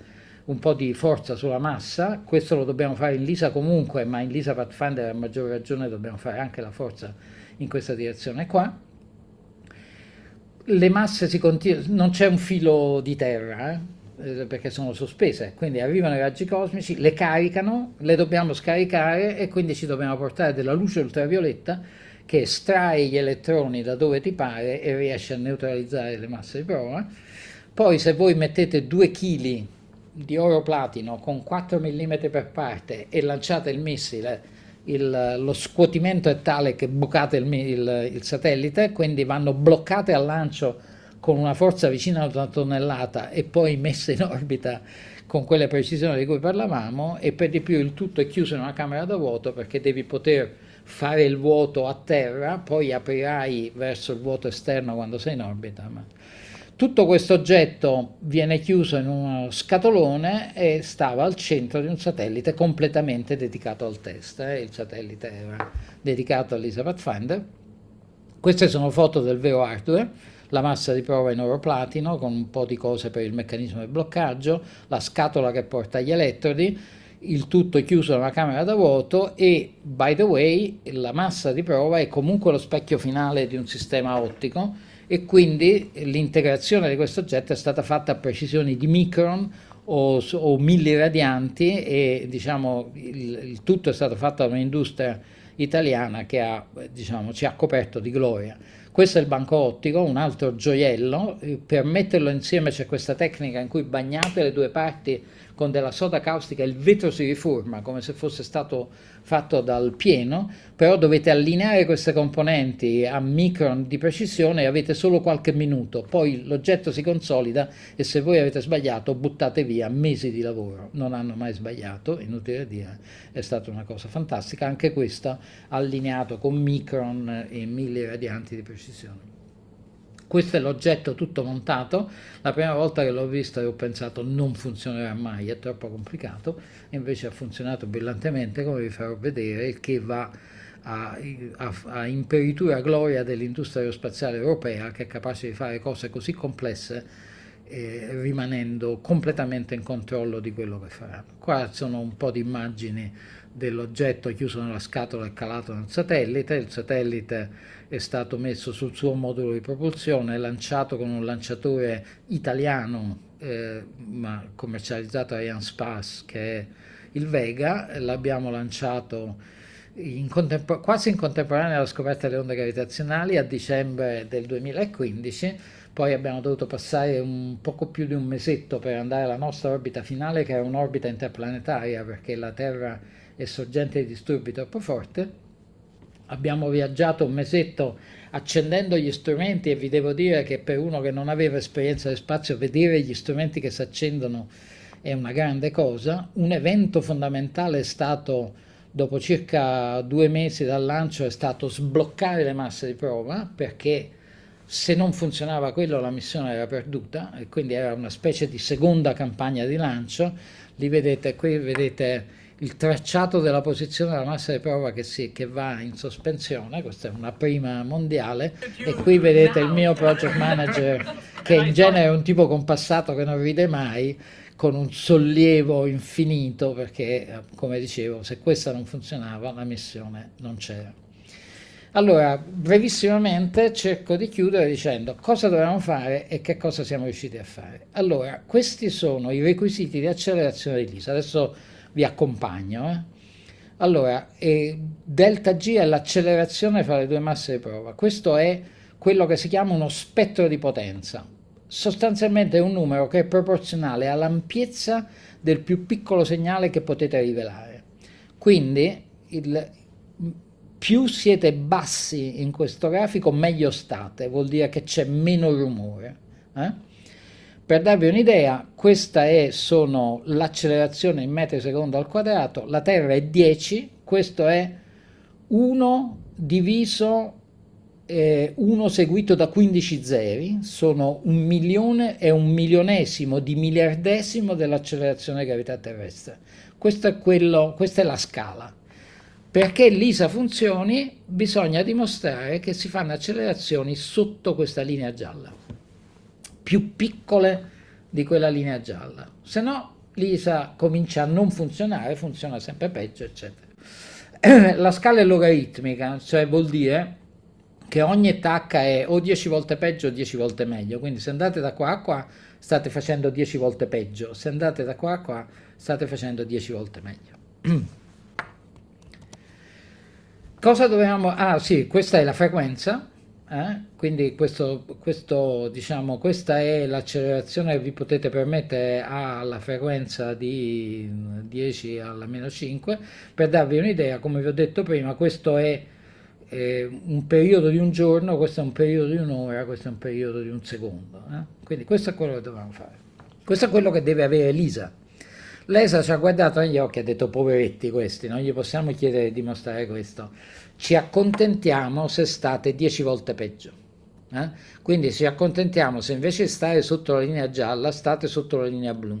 un po' di forza sulla massa, questo lo dobbiamo fare in lisa comunque, ma in lisa Pathfinder a maggior ragione dobbiamo fare anche la forza in questa direzione qua le masse si continuano, non c'è un filo di terra, eh? Eh, perché sono sospese, quindi arrivano i raggi cosmici, le caricano, le dobbiamo scaricare e quindi ci dobbiamo portare della luce ultravioletta che estrae gli elettroni da dove ti pare e riesce a neutralizzare le masse di prova. Poi se voi mettete 2 kg di oro platino con 4 mm per parte e lanciate il missile, il, lo scuotimento è tale che bucate il, il, il satellite, quindi vanno bloccate al lancio con una forza vicina a una tonnellata e poi messa in orbita con quella precisione di cui parlavamo e per di più il tutto è chiuso in una camera da vuoto perché devi poter fare il vuoto a terra, poi aprirai verso il vuoto esterno quando sei in orbita. Ma... Tutto questo oggetto viene chiuso in uno scatolone e stava al centro di un satellite completamente dedicato al test. Eh? Il satellite era dedicato all'ISA Pathfinder. Queste sono foto del vero hardware la massa di prova in oro platino con un po' di cose per il meccanismo di bloccaggio, la scatola che porta gli elettrodi, il tutto chiuso in una camera da vuoto e, by the way, la massa di prova è comunque lo specchio finale di un sistema ottico e quindi l'integrazione di questo oggetto è stata fatta a precisioni di micron o, o milliradianti e diciamo il, il, tutto è stato fatto da un'industria italiana che ha, diciamo, ci ha coperto di gloria. Questo è il banco ottico, un altro gioiello, eh, per metterlo insieme c'è questa tecnica in cui bagnate le due parti con della soda caustica il vetro si riforma come se fosse stato fatto dal pieno, però dovete allineare queste componenti a micron di precisione e avete solo qualche minuto, poi l'oggetto si consolida e se voi avete sbagliato buttate via mesi di lavoro, non hanno mai sbagliato, inutile dire, è stata una cosa fantastica, anche questa allineato con micron e mille radianti di precisione. Questo è l'oggetto tutto montato, la prima volta che l'ho visto e ho pensato non funzionerà mai, è troppo complicato, invece ha funzionato brillantemente come vi farò vedere, il che va a, a, a imperitura gloria dell'industria aerospaziale europea che è capace di fare cose così complesse eh, rimanendo completamente in controllo di quello che faranno. Qua sono un po' di immagini dell'oggetto chiuso nella scatola e calato nel satellite, il satellite è stato messo sul suo modulo di propulsione, lanciato con un lanciatore italiano eh, ma commercializzato a Ian Spass che è il Vega, l'abbiamo lanciato in contempor- quasi in contemporanea alla scoperta delle onde gravitazionali a dicembre del 2015, poi abbiamo dovuto passare un poco più di un mesetto per andare alla nostra orbita finale che è un'orbita interplanetaria perché la Terra è sorgente di disturbi troppo forte abbiamo viaggiato un mesetto accendendo gli strumenti e vi devo dire che per uno che non aveva esperienza di spazio vedere gli strumenti che si accendono è una grande cosa. Un evento fondamentale è stato, dopo circa due mesi dal lancio, è stato sbloccare le masse di prova perché se non funzionava quello la missione era perduta e quindi era una specie di seconda campagna di lancio. Li vedete qui, vedete il tracciato della posizione della massa di prova che, si, che va in sospensione, questa è una prima mondiale, e qui vedete il mio project manager che in genere è un tipo compassato che non ride mai, con un sollievo infinito perché, come dicevo, se questa non funzionava la missione non c'era. Allora, brevissimamente cerco di chiudere dicendo cosa dovevamo fare e che cosa siamo riusciti a fare. Allora, questi sono i requisiti di accelerazione di LISA. Adesso vi accompagno. Eh. Allora, eh, delta G è l'accelerazione fra le due masse di prova. Questo è quello che si chiama uno spettro di potenza. Sostanzialmente è un numero che è proporzionale all'ampiezza del più piccolo segnale che potete rivelare. Quindi il, più siete bassi in questo grafico, meglio state, vuol dire che c'è meno rumore. Eh? Per darvi un'idea, questa è sono l'accelerazione in metri secondo al quadrato, la Terra è 10, questo è 1 diviso eh, 1 seguito da 15 zeri, sono un milione e un milionesimo di miliardesimo dell'accelerazione della gravità terrestre. Questo è quello, questa è la scala. Perché l'ISA funzioni bisogna dimostrare che si fanno accelerazioni sotto questa linea gialla più piccole di quella linea gialla, se no l'ISA comincia a non funzionare, funziona sempre peggio, eccetera. La scala è logaritmica, cioè vuol dire che ogni tacca è o 10 volte peggio o 10 volte meglio, quindi se andate da qua a qua state facendo 10 volte peggio, se andate da qua a qua state facendo 10 volte meglio. Cosa dovevamo... Ah sì, questa è la frequenza, eh? Quindi questo, questo, diciamo, questa è l'accelerazione che vi potete permettere alla frequenza di 10 alla meno 5. Per darvi un'idea, come vi ho detto prima, questo è eh, un periodo di un giorno, questo è un periodo di un'ora, questo è un periodo di un secondo. Eh? Quindi questo è quello che dobbiamo fare. Questo è quello che deve avere l'ISA. L'ESA ci ha guardato negli occhi e ha detto poveretti questi, non gli possiamo chiedere di mostrare questo ci accontentiamo se state 10 volte peggio. Eh? Quindi ci accontentiamo se invece di stare sotto la linea gialla state sotto la linea blu.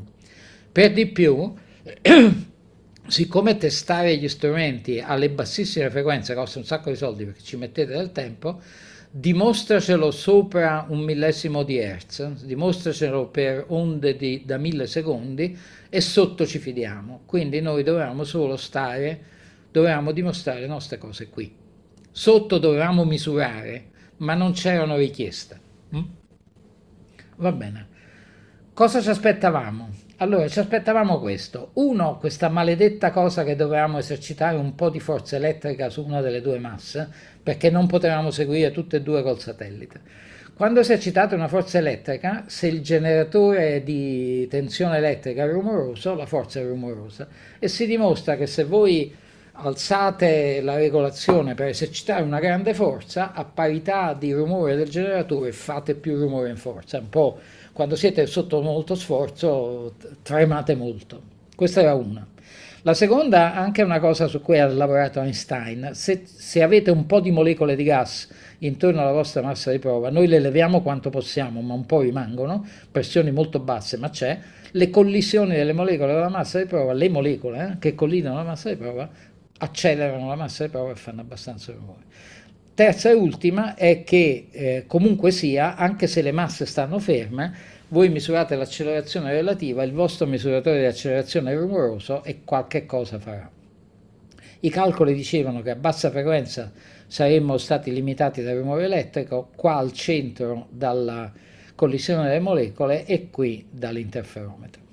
Per di più, siccome testare gli strumenti alle bassissime frequenze costa un sacco di soldi perché ci mettete del tempo, dimostracelo sopra un millesimo di Hertz, dimostracelo per onde di, da mille secondi e sotto ci fidiamo. Quindi noi dovremmo solo stare dovevamo dimostrare le nostre cose qui. Sotto dovevamo misurare, ma non c'erano richieste. Mm? Va bene. Cosa ci aspettavamo? Allora, ci aspettavamo questo. Uno, questa maledetta cosa che dovevamo esercitare un po' di forza elettrica su una delle due masse, perché non potevamo seguire tutte e due col satellite. Quando esercitate una forza elettrica, se il generatore di tensione elettrica è rumoroso, la forza è rumorosa, e si dimostra che se voi alzate la regolazione per esercitare una grande forza, a parità di rumore del generatore fate più rumore in forza, un po' quando siete sotto molto sforzo tremate molto. Questa era una. La seconda, anche una cosa su cui ha lavorato Einstein, se, se avete un po' di molecole di gas intorno alla vostra massa di prova, noi le leviamo quanto possiamo, ma un po' rimangono, pressioni molto basse, ma c'è, le collisioni delle molecole della massa di prova, le molecole eh, che collidono la massa di prova, accelerano la massa di prova e fanno abbastanza rumore. Terza e ultima è che eh, comunque sia, anche se le masse stanno ferme, voi misurate l'accelerazione relativa, il vostro misuratore di accelerazione è rumoroso e qualche cosa farà. I calcoli dicevano che a bassa frequenza saremmo stati limitati dal rumore elettrico, qua al centro dalla collisione delle molecole e qui dall'interferometro.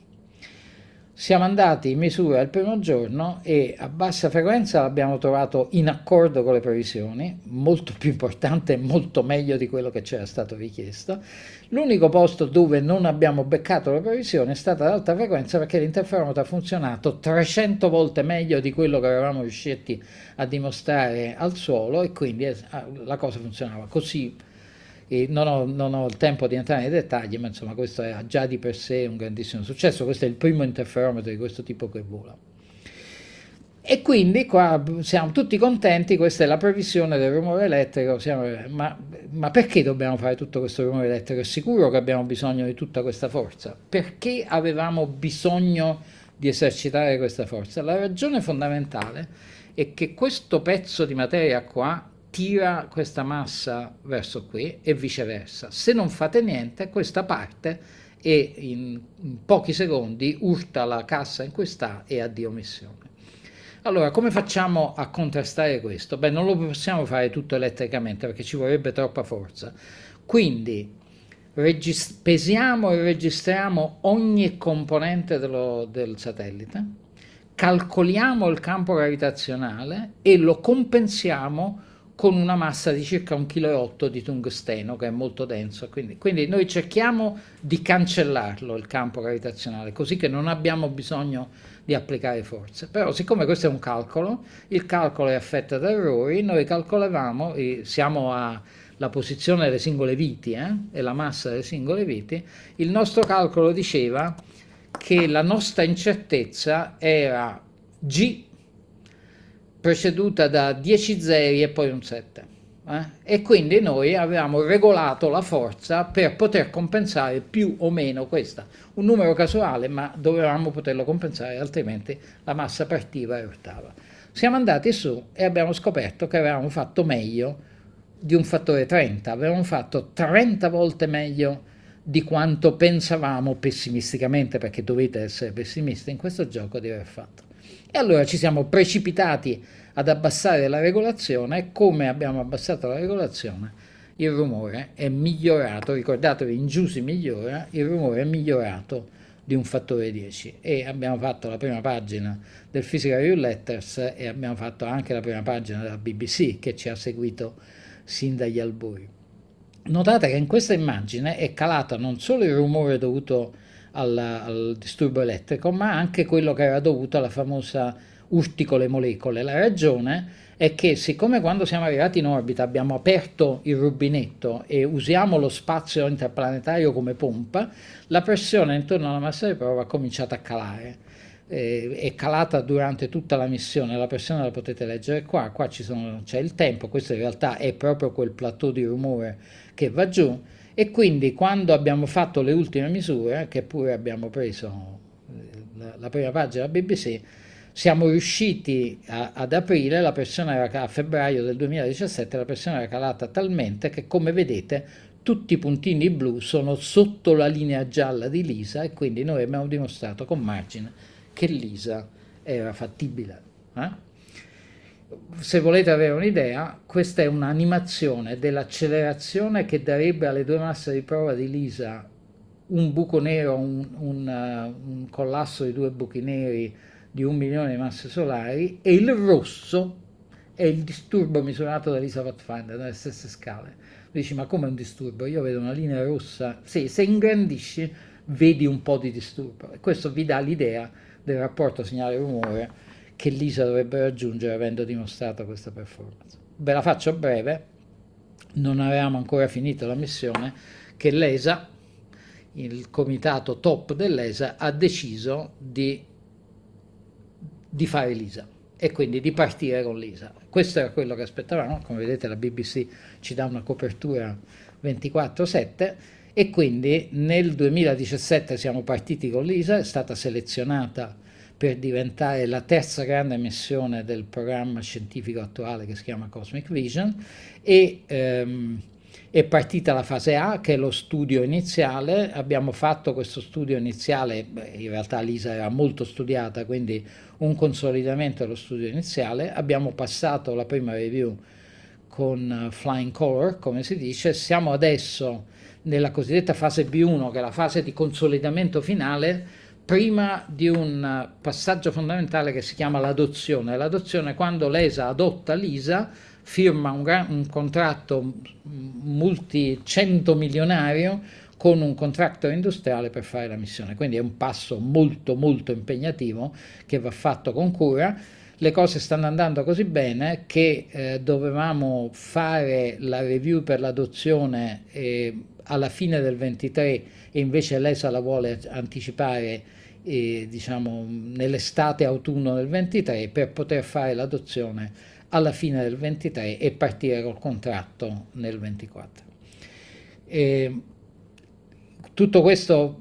Siamo andati in misura il primo giorno e a bassa frequenza l'abbiamo trovato in accordo con le previsioni, molto più importante e molto meglio di quello che ci era stato richiesto. L'unico posto dove non abbiamo beccato le previsioni è stata ad alta frequenza perché l'interferometro ha funzionato 300 volte meglio di quello che eravamo riusciti a dimostrare al suolo e quindi eh, la cosa funzionava così non ho, non, ho, il tempo di entrare nei dettagli, ma insomma questo è già di per sé un grandissimo successo, questo è il primo interferometro di questo tipo che vola. E quindi qua siamo tutti contenti, questa è la previsione del rumore elettrico, siamo, ma, ma, perché dobbiamo fare tutto questo rumore elettrico? È sicuro che abbiamo bisogno di tutta questa forza. Perché avevamo bisogno di esercitare questa forza? La ragione fondamentale è che questo pezzo di materia qua tira questa massa verso qui e viceversa. Se non fate niente, questa parte e in, in pochi secondi urta la cassa in cui sta e addio missione. Allora, come facciamo a contrastare questo? Beh, non lo possiamo fare tutto elettricamente perché ci vorrebbe troppa forza. Quindi pesiamo e registriamo ogni componente dello, del satellite, calcoliamo il campo gravitazionale e lo compensiamo con una massa di circa 1,8 kg di tungsteno che è molto denso. Quindi, quindi, noi cerchiamo di cancellarlo il campo gravitazionale, così che non abbiamo bisogno di applicare forze. Però siccome questo è un calcolo, il calcolo è affetto da errori, noi calcolavamo, siamo alla posizione delle singole viti eh, e la massa delle singole viti, il nostro calcolo diceva che la nostra incertezza era g preceduta da 10 zeri e poi un 7. Eh? E quindi noi avevamo regolato la forza per poter compensare più o meno questa, un numero casuale, ma dovevamo poterlo compensare, altrimenti la massa partiva e urtava. Siamo andati su e abbiamo scoperto che avevamo fatto meglio di un fattore 30, avevamo fatto 30 volte meglio di quanto pensavamo pessimisticamente, perché dovete essere pessimisti in questo gioco di aver fatto. E allora ci siamo precipitati ad abbassare la regolazione e come abbiamo abbassato la regolazione il rumore è migliorato, ricordatevi in giù si migliora, il rumore è migliorato di un fattore 10 e abbiamo fatto la prima pagina del Physical Review Letters e abbiamo fatto anche la prima pagina della BBC che ci ha seguito sin dagli albori. Notate che in questa immagine è calato non solo il rumore dovuto al, al disturbo elettrico, ma anche quello che era dovuto alla famosa urtico le molecole. La ragione è che siccome quando siamo arrivati in orbita abbiamo aperto il rubinetto e usiamo lo spazio interplanetario come pompa, la pressione intorno alla massa di prova ha cominciato a calare. Eh, è calata durante tutta la missione, la pressione la potete leggere qua, qua c'è il tempo, questo in realtà è proprio quel plateau di rumore che va giù e quindi quando abbiamo fatto le ultime misure, che pure abbiamo preso la prima pagina della BBC, siamo riusciti a, ad aprile, la pressione era a febbraio del 2017 la pressione era calata talmente che come vedete tutti i puntini blu sono sotto la linea gialla di Lisa e quindi noi abbiamo dimostrato con margine che Lisa era fattibile. Eh? se volete avere un'idea, questa è un'animazione dell'accelerazione che darebbe alle due masse di prova di Lisa un buco nero, un, un, uh, un collasso di due buchi neri di un milione di masse solari e il rosso è il disturbo misurato da Lisa Pathfinder nelle stesse scale. Dici, ma come un disturbo? Io vedo una linea rossa. Sì, se ingrandisci vedi un po' di disturbo. E questo vi dà l'idea del rapporto segnale-rumore che l'ISA dovrebbe raggiungere avendo dimostrato questa performance. Ve la faccio breve, non avevamo ancora finito la missione che l'ESA, il comitato top dell'ESA, ha deciso di, di fare l'ISA e quindi di partire con l'ISA. Questo era quello che aspettavamo, come vedete la BBC ci dà una copertura 24-7 e quindi nel 2017 siamo partiti con l'ISA, è stata selezionata per diventare la terza grande missione del programma scientifico attuale che si chiama Cosmic Vision e ehm, è partita la fase A che è lo studio iniziale, abbiamo fatto questo studio iniziale, in realtà l'ISA era molto studiata quindi un consolidamento dello studio iniziale, abbiamo passato la prima review con eh, Flying Color come si dice, siamo adesso nella cosiddetta fase B1 che è la fase di consolidamento finale prima di un passaggio fondamentale che si chiama l'adozione. L'adozione è quando l'ESA adotta l'ISA firma un, gran, un contratto multicentomilionario con un contratto industriale per fare la missione. Quindi è un passo molto molto impegnativo che va fatto con cura. Le cose stanno andando così bene che eh, dovevamo fare la review per l'adozione eh, alla fine del 23 e invece l'ESA la vuole anticipare e, diciamo, nell'estate-autunno del 23 per poter fare l'adozione alla fine del 23 e partire col contratto nel 24. E, tutto questo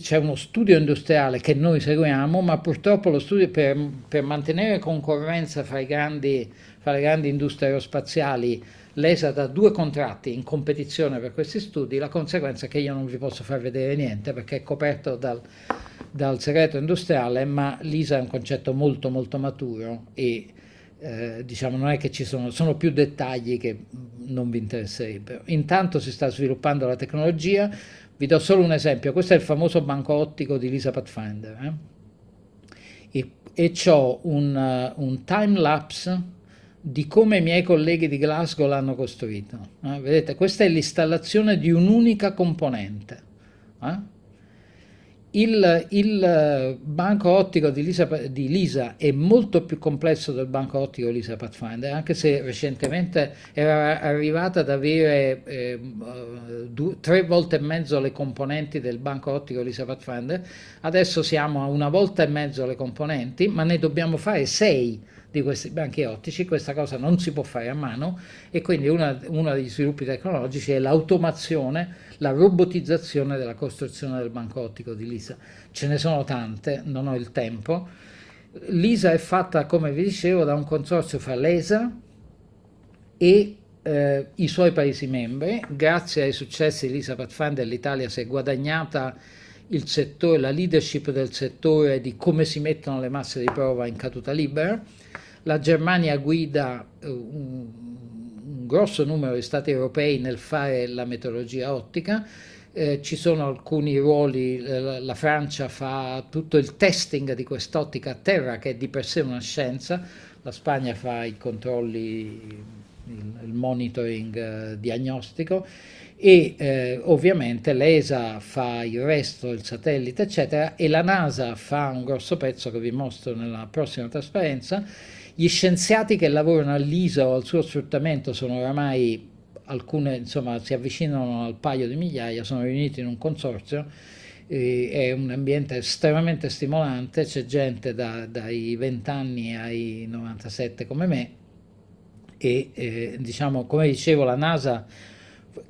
c'è uno studio industriale che noi seguiamo, ma purtroppo lo per, per, mantenere concorrenza fra, grandi, fra le grandi industrie aerospaziali lesa da due contratti in competizione per questi studi, la conseguenza è che io non vi posso far vedere niente perché è coperto dal, dal segreto industriale, ma l'ISA è un concetto molto molto maturo e eh, diciamo non è che ci sono, sono più dettagli che non vi interesserebbero. Intanto si sta sviluppando la tecnologia, vi do solo un esempio, questo è il famoso banco ottico di Lisa Pathfinder eh? e, e ho un, un time lapse di come i miei colleghi di Glasgow l'hanno costruito. Eh? Vedete, questa è l'installazione di un'unica componente. Eh? Il, il, eh, banco ottico di Lisa, di Lisa, è molto più complesso del banco ottico Lisa Pathfinder, anche se recentemente era arrivata ad avere eh, due, tre volte e mezzo le componenti del banco ottico Lisa Pathfinder, adesso siamo a una volta e mezzo le componenti, ma ne dobbiamo fare sei di questi banchi ottici, questa cosa non si può fare a mano e quindi uno degli sviluppi tecnologici è l'automazione, la robotizzazione della costruzione del banco ottico di Lisa. Ce ne sono tante, non ho il tempo. L'ISA è fatta, come vi dicevo, da un consorzio fra l'ESA e eh, i suoi paesi membri. Grazie ai successi di Lisa Pathfinder l'Italia si è guadagnata il settore, la leadership del settore di come si mettono le masse di prova in caduta libera. La Germania guida eh, un, un, grosso numero di stati europei nel fare la metodologia ottica. Eh, ci sono alcuni ruoli, eh, la, la Francia fa tutto il testing di quest'ottica a terra che è di per sé una scienza, la Spagna fa i controlli, il, il monitoring eh, diagnostico e eh, ovviamente l'ESA fa il resto, il satellite eccetera e la NASA fa un grosso pezzo che vi mostro nella prossima trasparenza. Gli scienziati che lavorano all'ISA o al suo sfruttamento sono oramai alcune, insomma, si avvicinano al paio di migliaia, sono riuniti in un consorzio è un ambiente estremamente stimolante, c'è gente da, dai 20 anni ai 97 come me e eh, diciamo come dicevo la NASA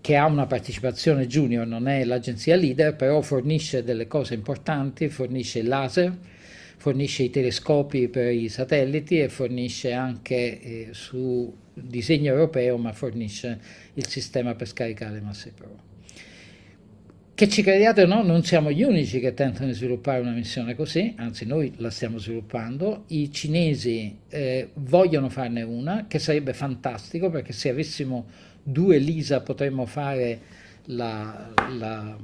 che ha una partecipazione junior, non è l'agenzia leader, però fornisce delle cose importanti, fornisce il laser, fornisce i telescopi per i satelliti e fornisce anche eh, su disegno europeo, ma fornisce il sistema per scaricare le masse prova. Che ci crediate o no, non siamo gli unici che tentano di sviluppare una missione così, anzi noi la stiamo sviluppando, i cinesi eh, vogliono farne una, che sarebbe fantastico perché se avessimo due Lisa potremmo fare la, la,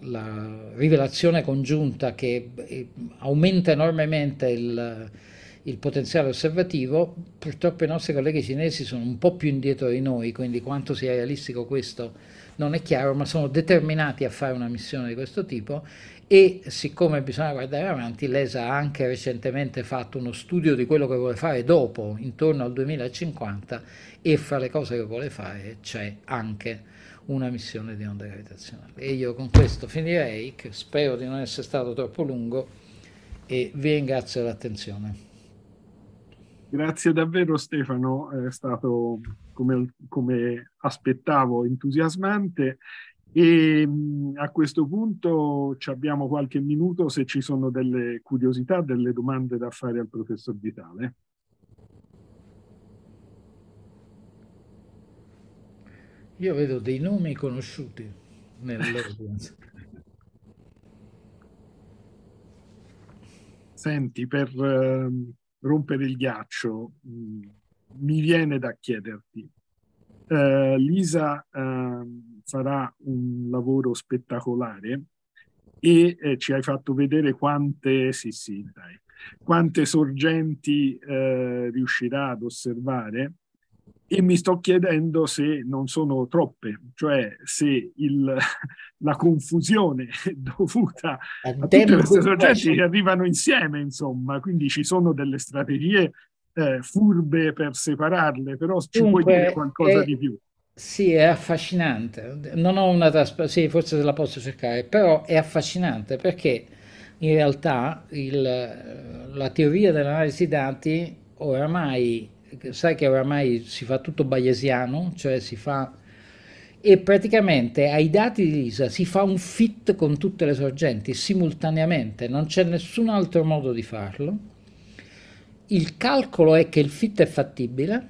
la rivelazione congiunta che eh, aumenta enormemente il, il potenziale osservativo, purtroppo i nostri colleghi cinesi sono un po' più indietro di noi, quindi quanto sia realistico questo non è chiaro, ma sono determinati a fare una missione di questo tipo e siccome bisogna guardare avanti, l'ESA ha anche recentemente fatto uno studio di quello che vuole fare dopo, intorno al 2050, e fra le cose che vuole fare c'è anche una missione di onda gravitazionale. E io con questo finirei, che spero di non essere stato troppo lungo, e vi ringrazio dell'attenzione. Grazie davvero Stefano, è stato come, come aspettavo entusiasmante e mm, a questo punto abbiamo qualche minuto se ci sono delle curiosità, delle domande da fare al professor Vitale. Io vedo dei nomi conosciuti nell'audience. Senti, per uh, rompere il ghiaccio, mh, mm, mi viene da chiederti. Uh, Lisa uh, farà un lavoro spettacolare e eh, ci hai fatto vedere quante, sì, sì, dai, quante sorgenti eh, riuscirà ad osservare e mi sto chiedendo se non sono troppe, cioè se il, la confusione dovuta a tutte queste sorgenti che arrivano insieme, insomma, quindi ci sono delle strategie eh, furbe per separarle, però ci Dunque, puoi dire qualcosa eh, di più. Sì, è affascinante. Non ho una trasparenza, sì, forse se la posso cercare, però è affascinante perché in realtà il, la teoria dell'analisi dati oramai, sai che oramai si fa tutto bayesiano, cioè si fa e praticamente ai dati di Lisa si fa un fit con tutte le sorgenti simultaneamente, non c'è nessun altro modo di farlo. Il calcolo è che il fit è fattibile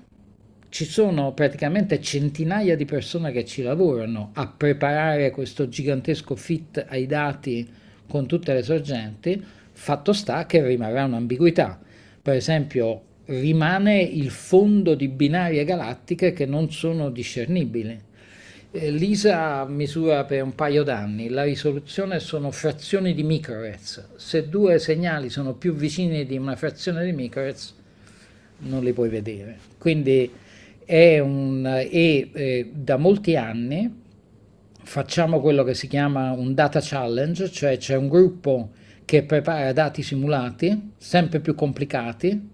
ci sono praticamente centinaia di persone che ci lavorano a preparare questo gigantesco fit ai dati con tutte le sorgenti, fatto sta che rimarrà un'ambiguità. Per esempio, rimane il fondo di binarie galattiche che non sono discernibili. Eh, L'ISA misura per un paio d'anni, la risoluzione sono frazioni di microhertz. Se due segnali sono più vicini di una frazione di microhertz, non li puoi vedere. Quindi un, e eh, da molti anni facciamo quello che si chiama un data challenge, cioè c'è un gruppo che prepara dati simulati, sempre più complicati,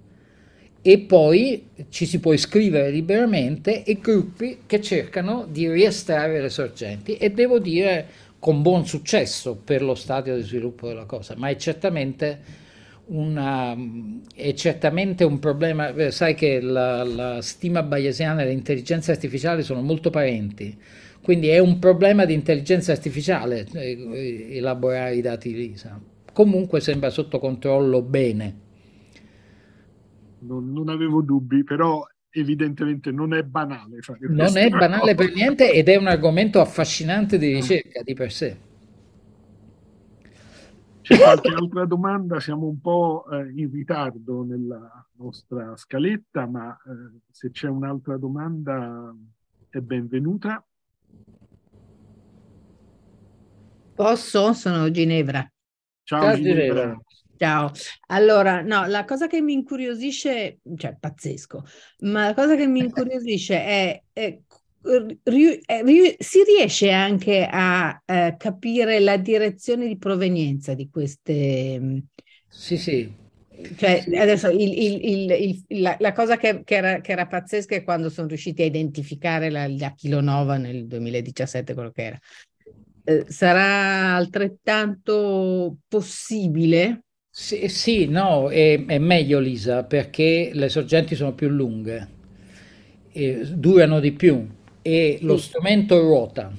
e poi ci si può iscrivere liberamente e gruppi che cercano di riestrarre le sorgenti e devo dire con buon successo per lo stadio di sviluppo della cosa, ma è certamente una, è certamente un problema, sai che la, la stima bayesiana e l'intelligenza artificiale sono molto parenti, quindi è un problema di intelligenza artificiale eh, eh, elaborare i dati LISA. Comunque sembra sotto controllo bene. Non, non avevo dubbi, però evidentemente non è banale. non è banale per niente ed è un argomento affascinante di ricerca di per sé. C'è qualche altra domanda? Siamo un po' eh, in ritardo nella nostra scaletta, ma eh, se c'è un'altra domanda è benvenuta. Posso? Sono Ginevra. Ciao, Ciao Ginevra. Ginevra. Ciao. Allora, no, la cosa che mi incuriosisce, cioè pazzesco, ma la cosa che mi incuriosisce è, è eh, si riesce anche a eh, capire la direzione di provenienza di queste... Mm, sì, sì. Cioè, adesso il, il, il, la, la, cosa che, che, era, che, era, pazzesca è quando sono riusciti a identificare la, la Kilonova nel 2017, quello che era. Eh, sarà altrettanto possibile? Sì, sì no, è, è meglio Lisa perché le sorgenti sono più lunghe durano di più e lo strumento ruota.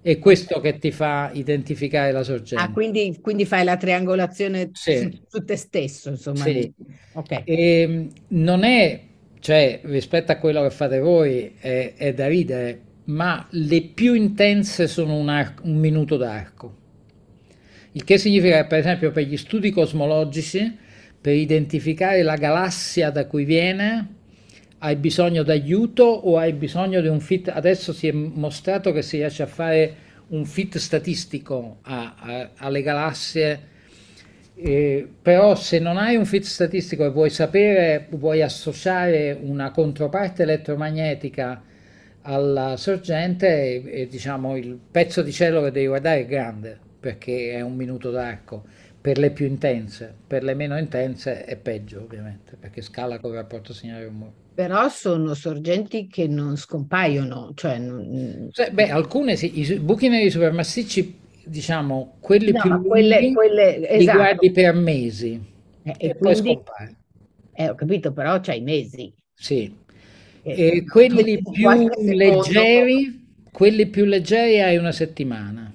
È questo che ti fa identificare la sorgente. Ah, quindi, quindi fai la triangolazione sì. su, su, te stesso, insomma. Sì. Okay. E, ehm, non è, cioè, rispetto a quello che fate voi, è, è da ridere, ma le più intense sono un, arco, un minuto d'arco. Il che significa che, per esempio, per gli studi cosmologici, per identificare la galassia da cui viene, hai bisogno d'aiuto o hai bisogno di un fit? Adesso si è mostrato che si riesce a fare un fit statistico a, a, alle galassie, eh, però se non hai un fit statistico e vuoi sapere, vuoi associare una controparte elettromagnetica alla sorgente, e, e, diciamo il pezzo di cielo che devi guardare è grande perché è un minuto d'arco per le più intense, per le meno intense è peggio ovviamente, perché scala con il rapporto segnale-rumore. Però sono sorgenti che non scompaiono, cioè... Non... Cioè, beh, alcune sì, i buchi neri supermassicci, diciamo, quelli no, più lunghi, quelle, quelle, esatto. li guardi per mesi eh, e, e quindi, poi scompare. Eh, ho capito, però c'hai mesi. Sì. Eh, e quelli più leggeri, quelli più leggeri hai una settimana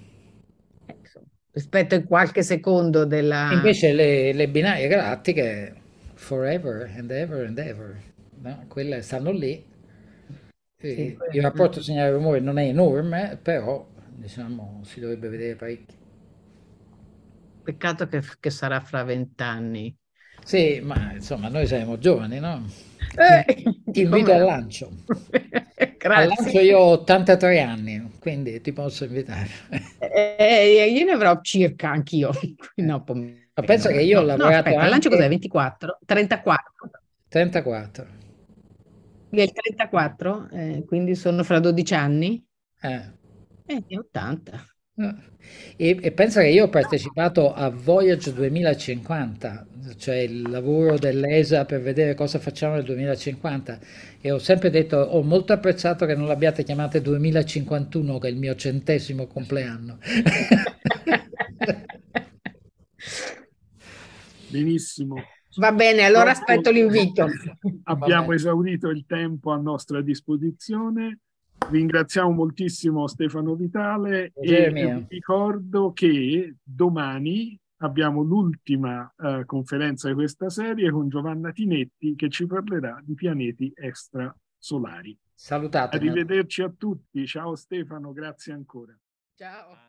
rispetto a qualche secondo della... Invece le, le binarie galattiche, forever and ever and ever, no? quelle stanno lì. Sì, il rapporto segnale-rumore non è enorme, però diciamo si dovrebbe vedere parecchio. Peccato che, che sarà fra vent'anni. Sì, ma insomma noi saremo giovani, no? Eh, Invito al lancio. Grazie. io ho 83 anni, quindi ti posso invitare. Eh, eh, eh io ne avrò circa anch'io. No, Ma penso che io ho lavorato. No, aspetta, anche... lancio cos'è? 24? 34. 34. Nel 34, eh, quindi sono fra 12 anni. Eh. E eh, 80. E, e pensa che io ho partecipato a Voyage 2050, cioè il lavoro dell'ESA per vedere cosa facciamo nel 2050 e ho sempre detto, ho molto apprezzato che non l'abbiate chiamata 2051 che è il mio centesimo compleanno. Benissimo. Va bene, allora aspetto l'invito. Abbiamo esaurito il tempo a nostra disposizione ringraziamo moltissimo Stefano Vitale Buongiorno. e ricordo che domani abbiamo l'ultima uh, conferenza di questa serie con Giovanna Tinetti che ci parlerà di pianeti extrasolari. Salutate. Arrivederci a tutti. Ciao Stefano, grazie ancora. Ciao.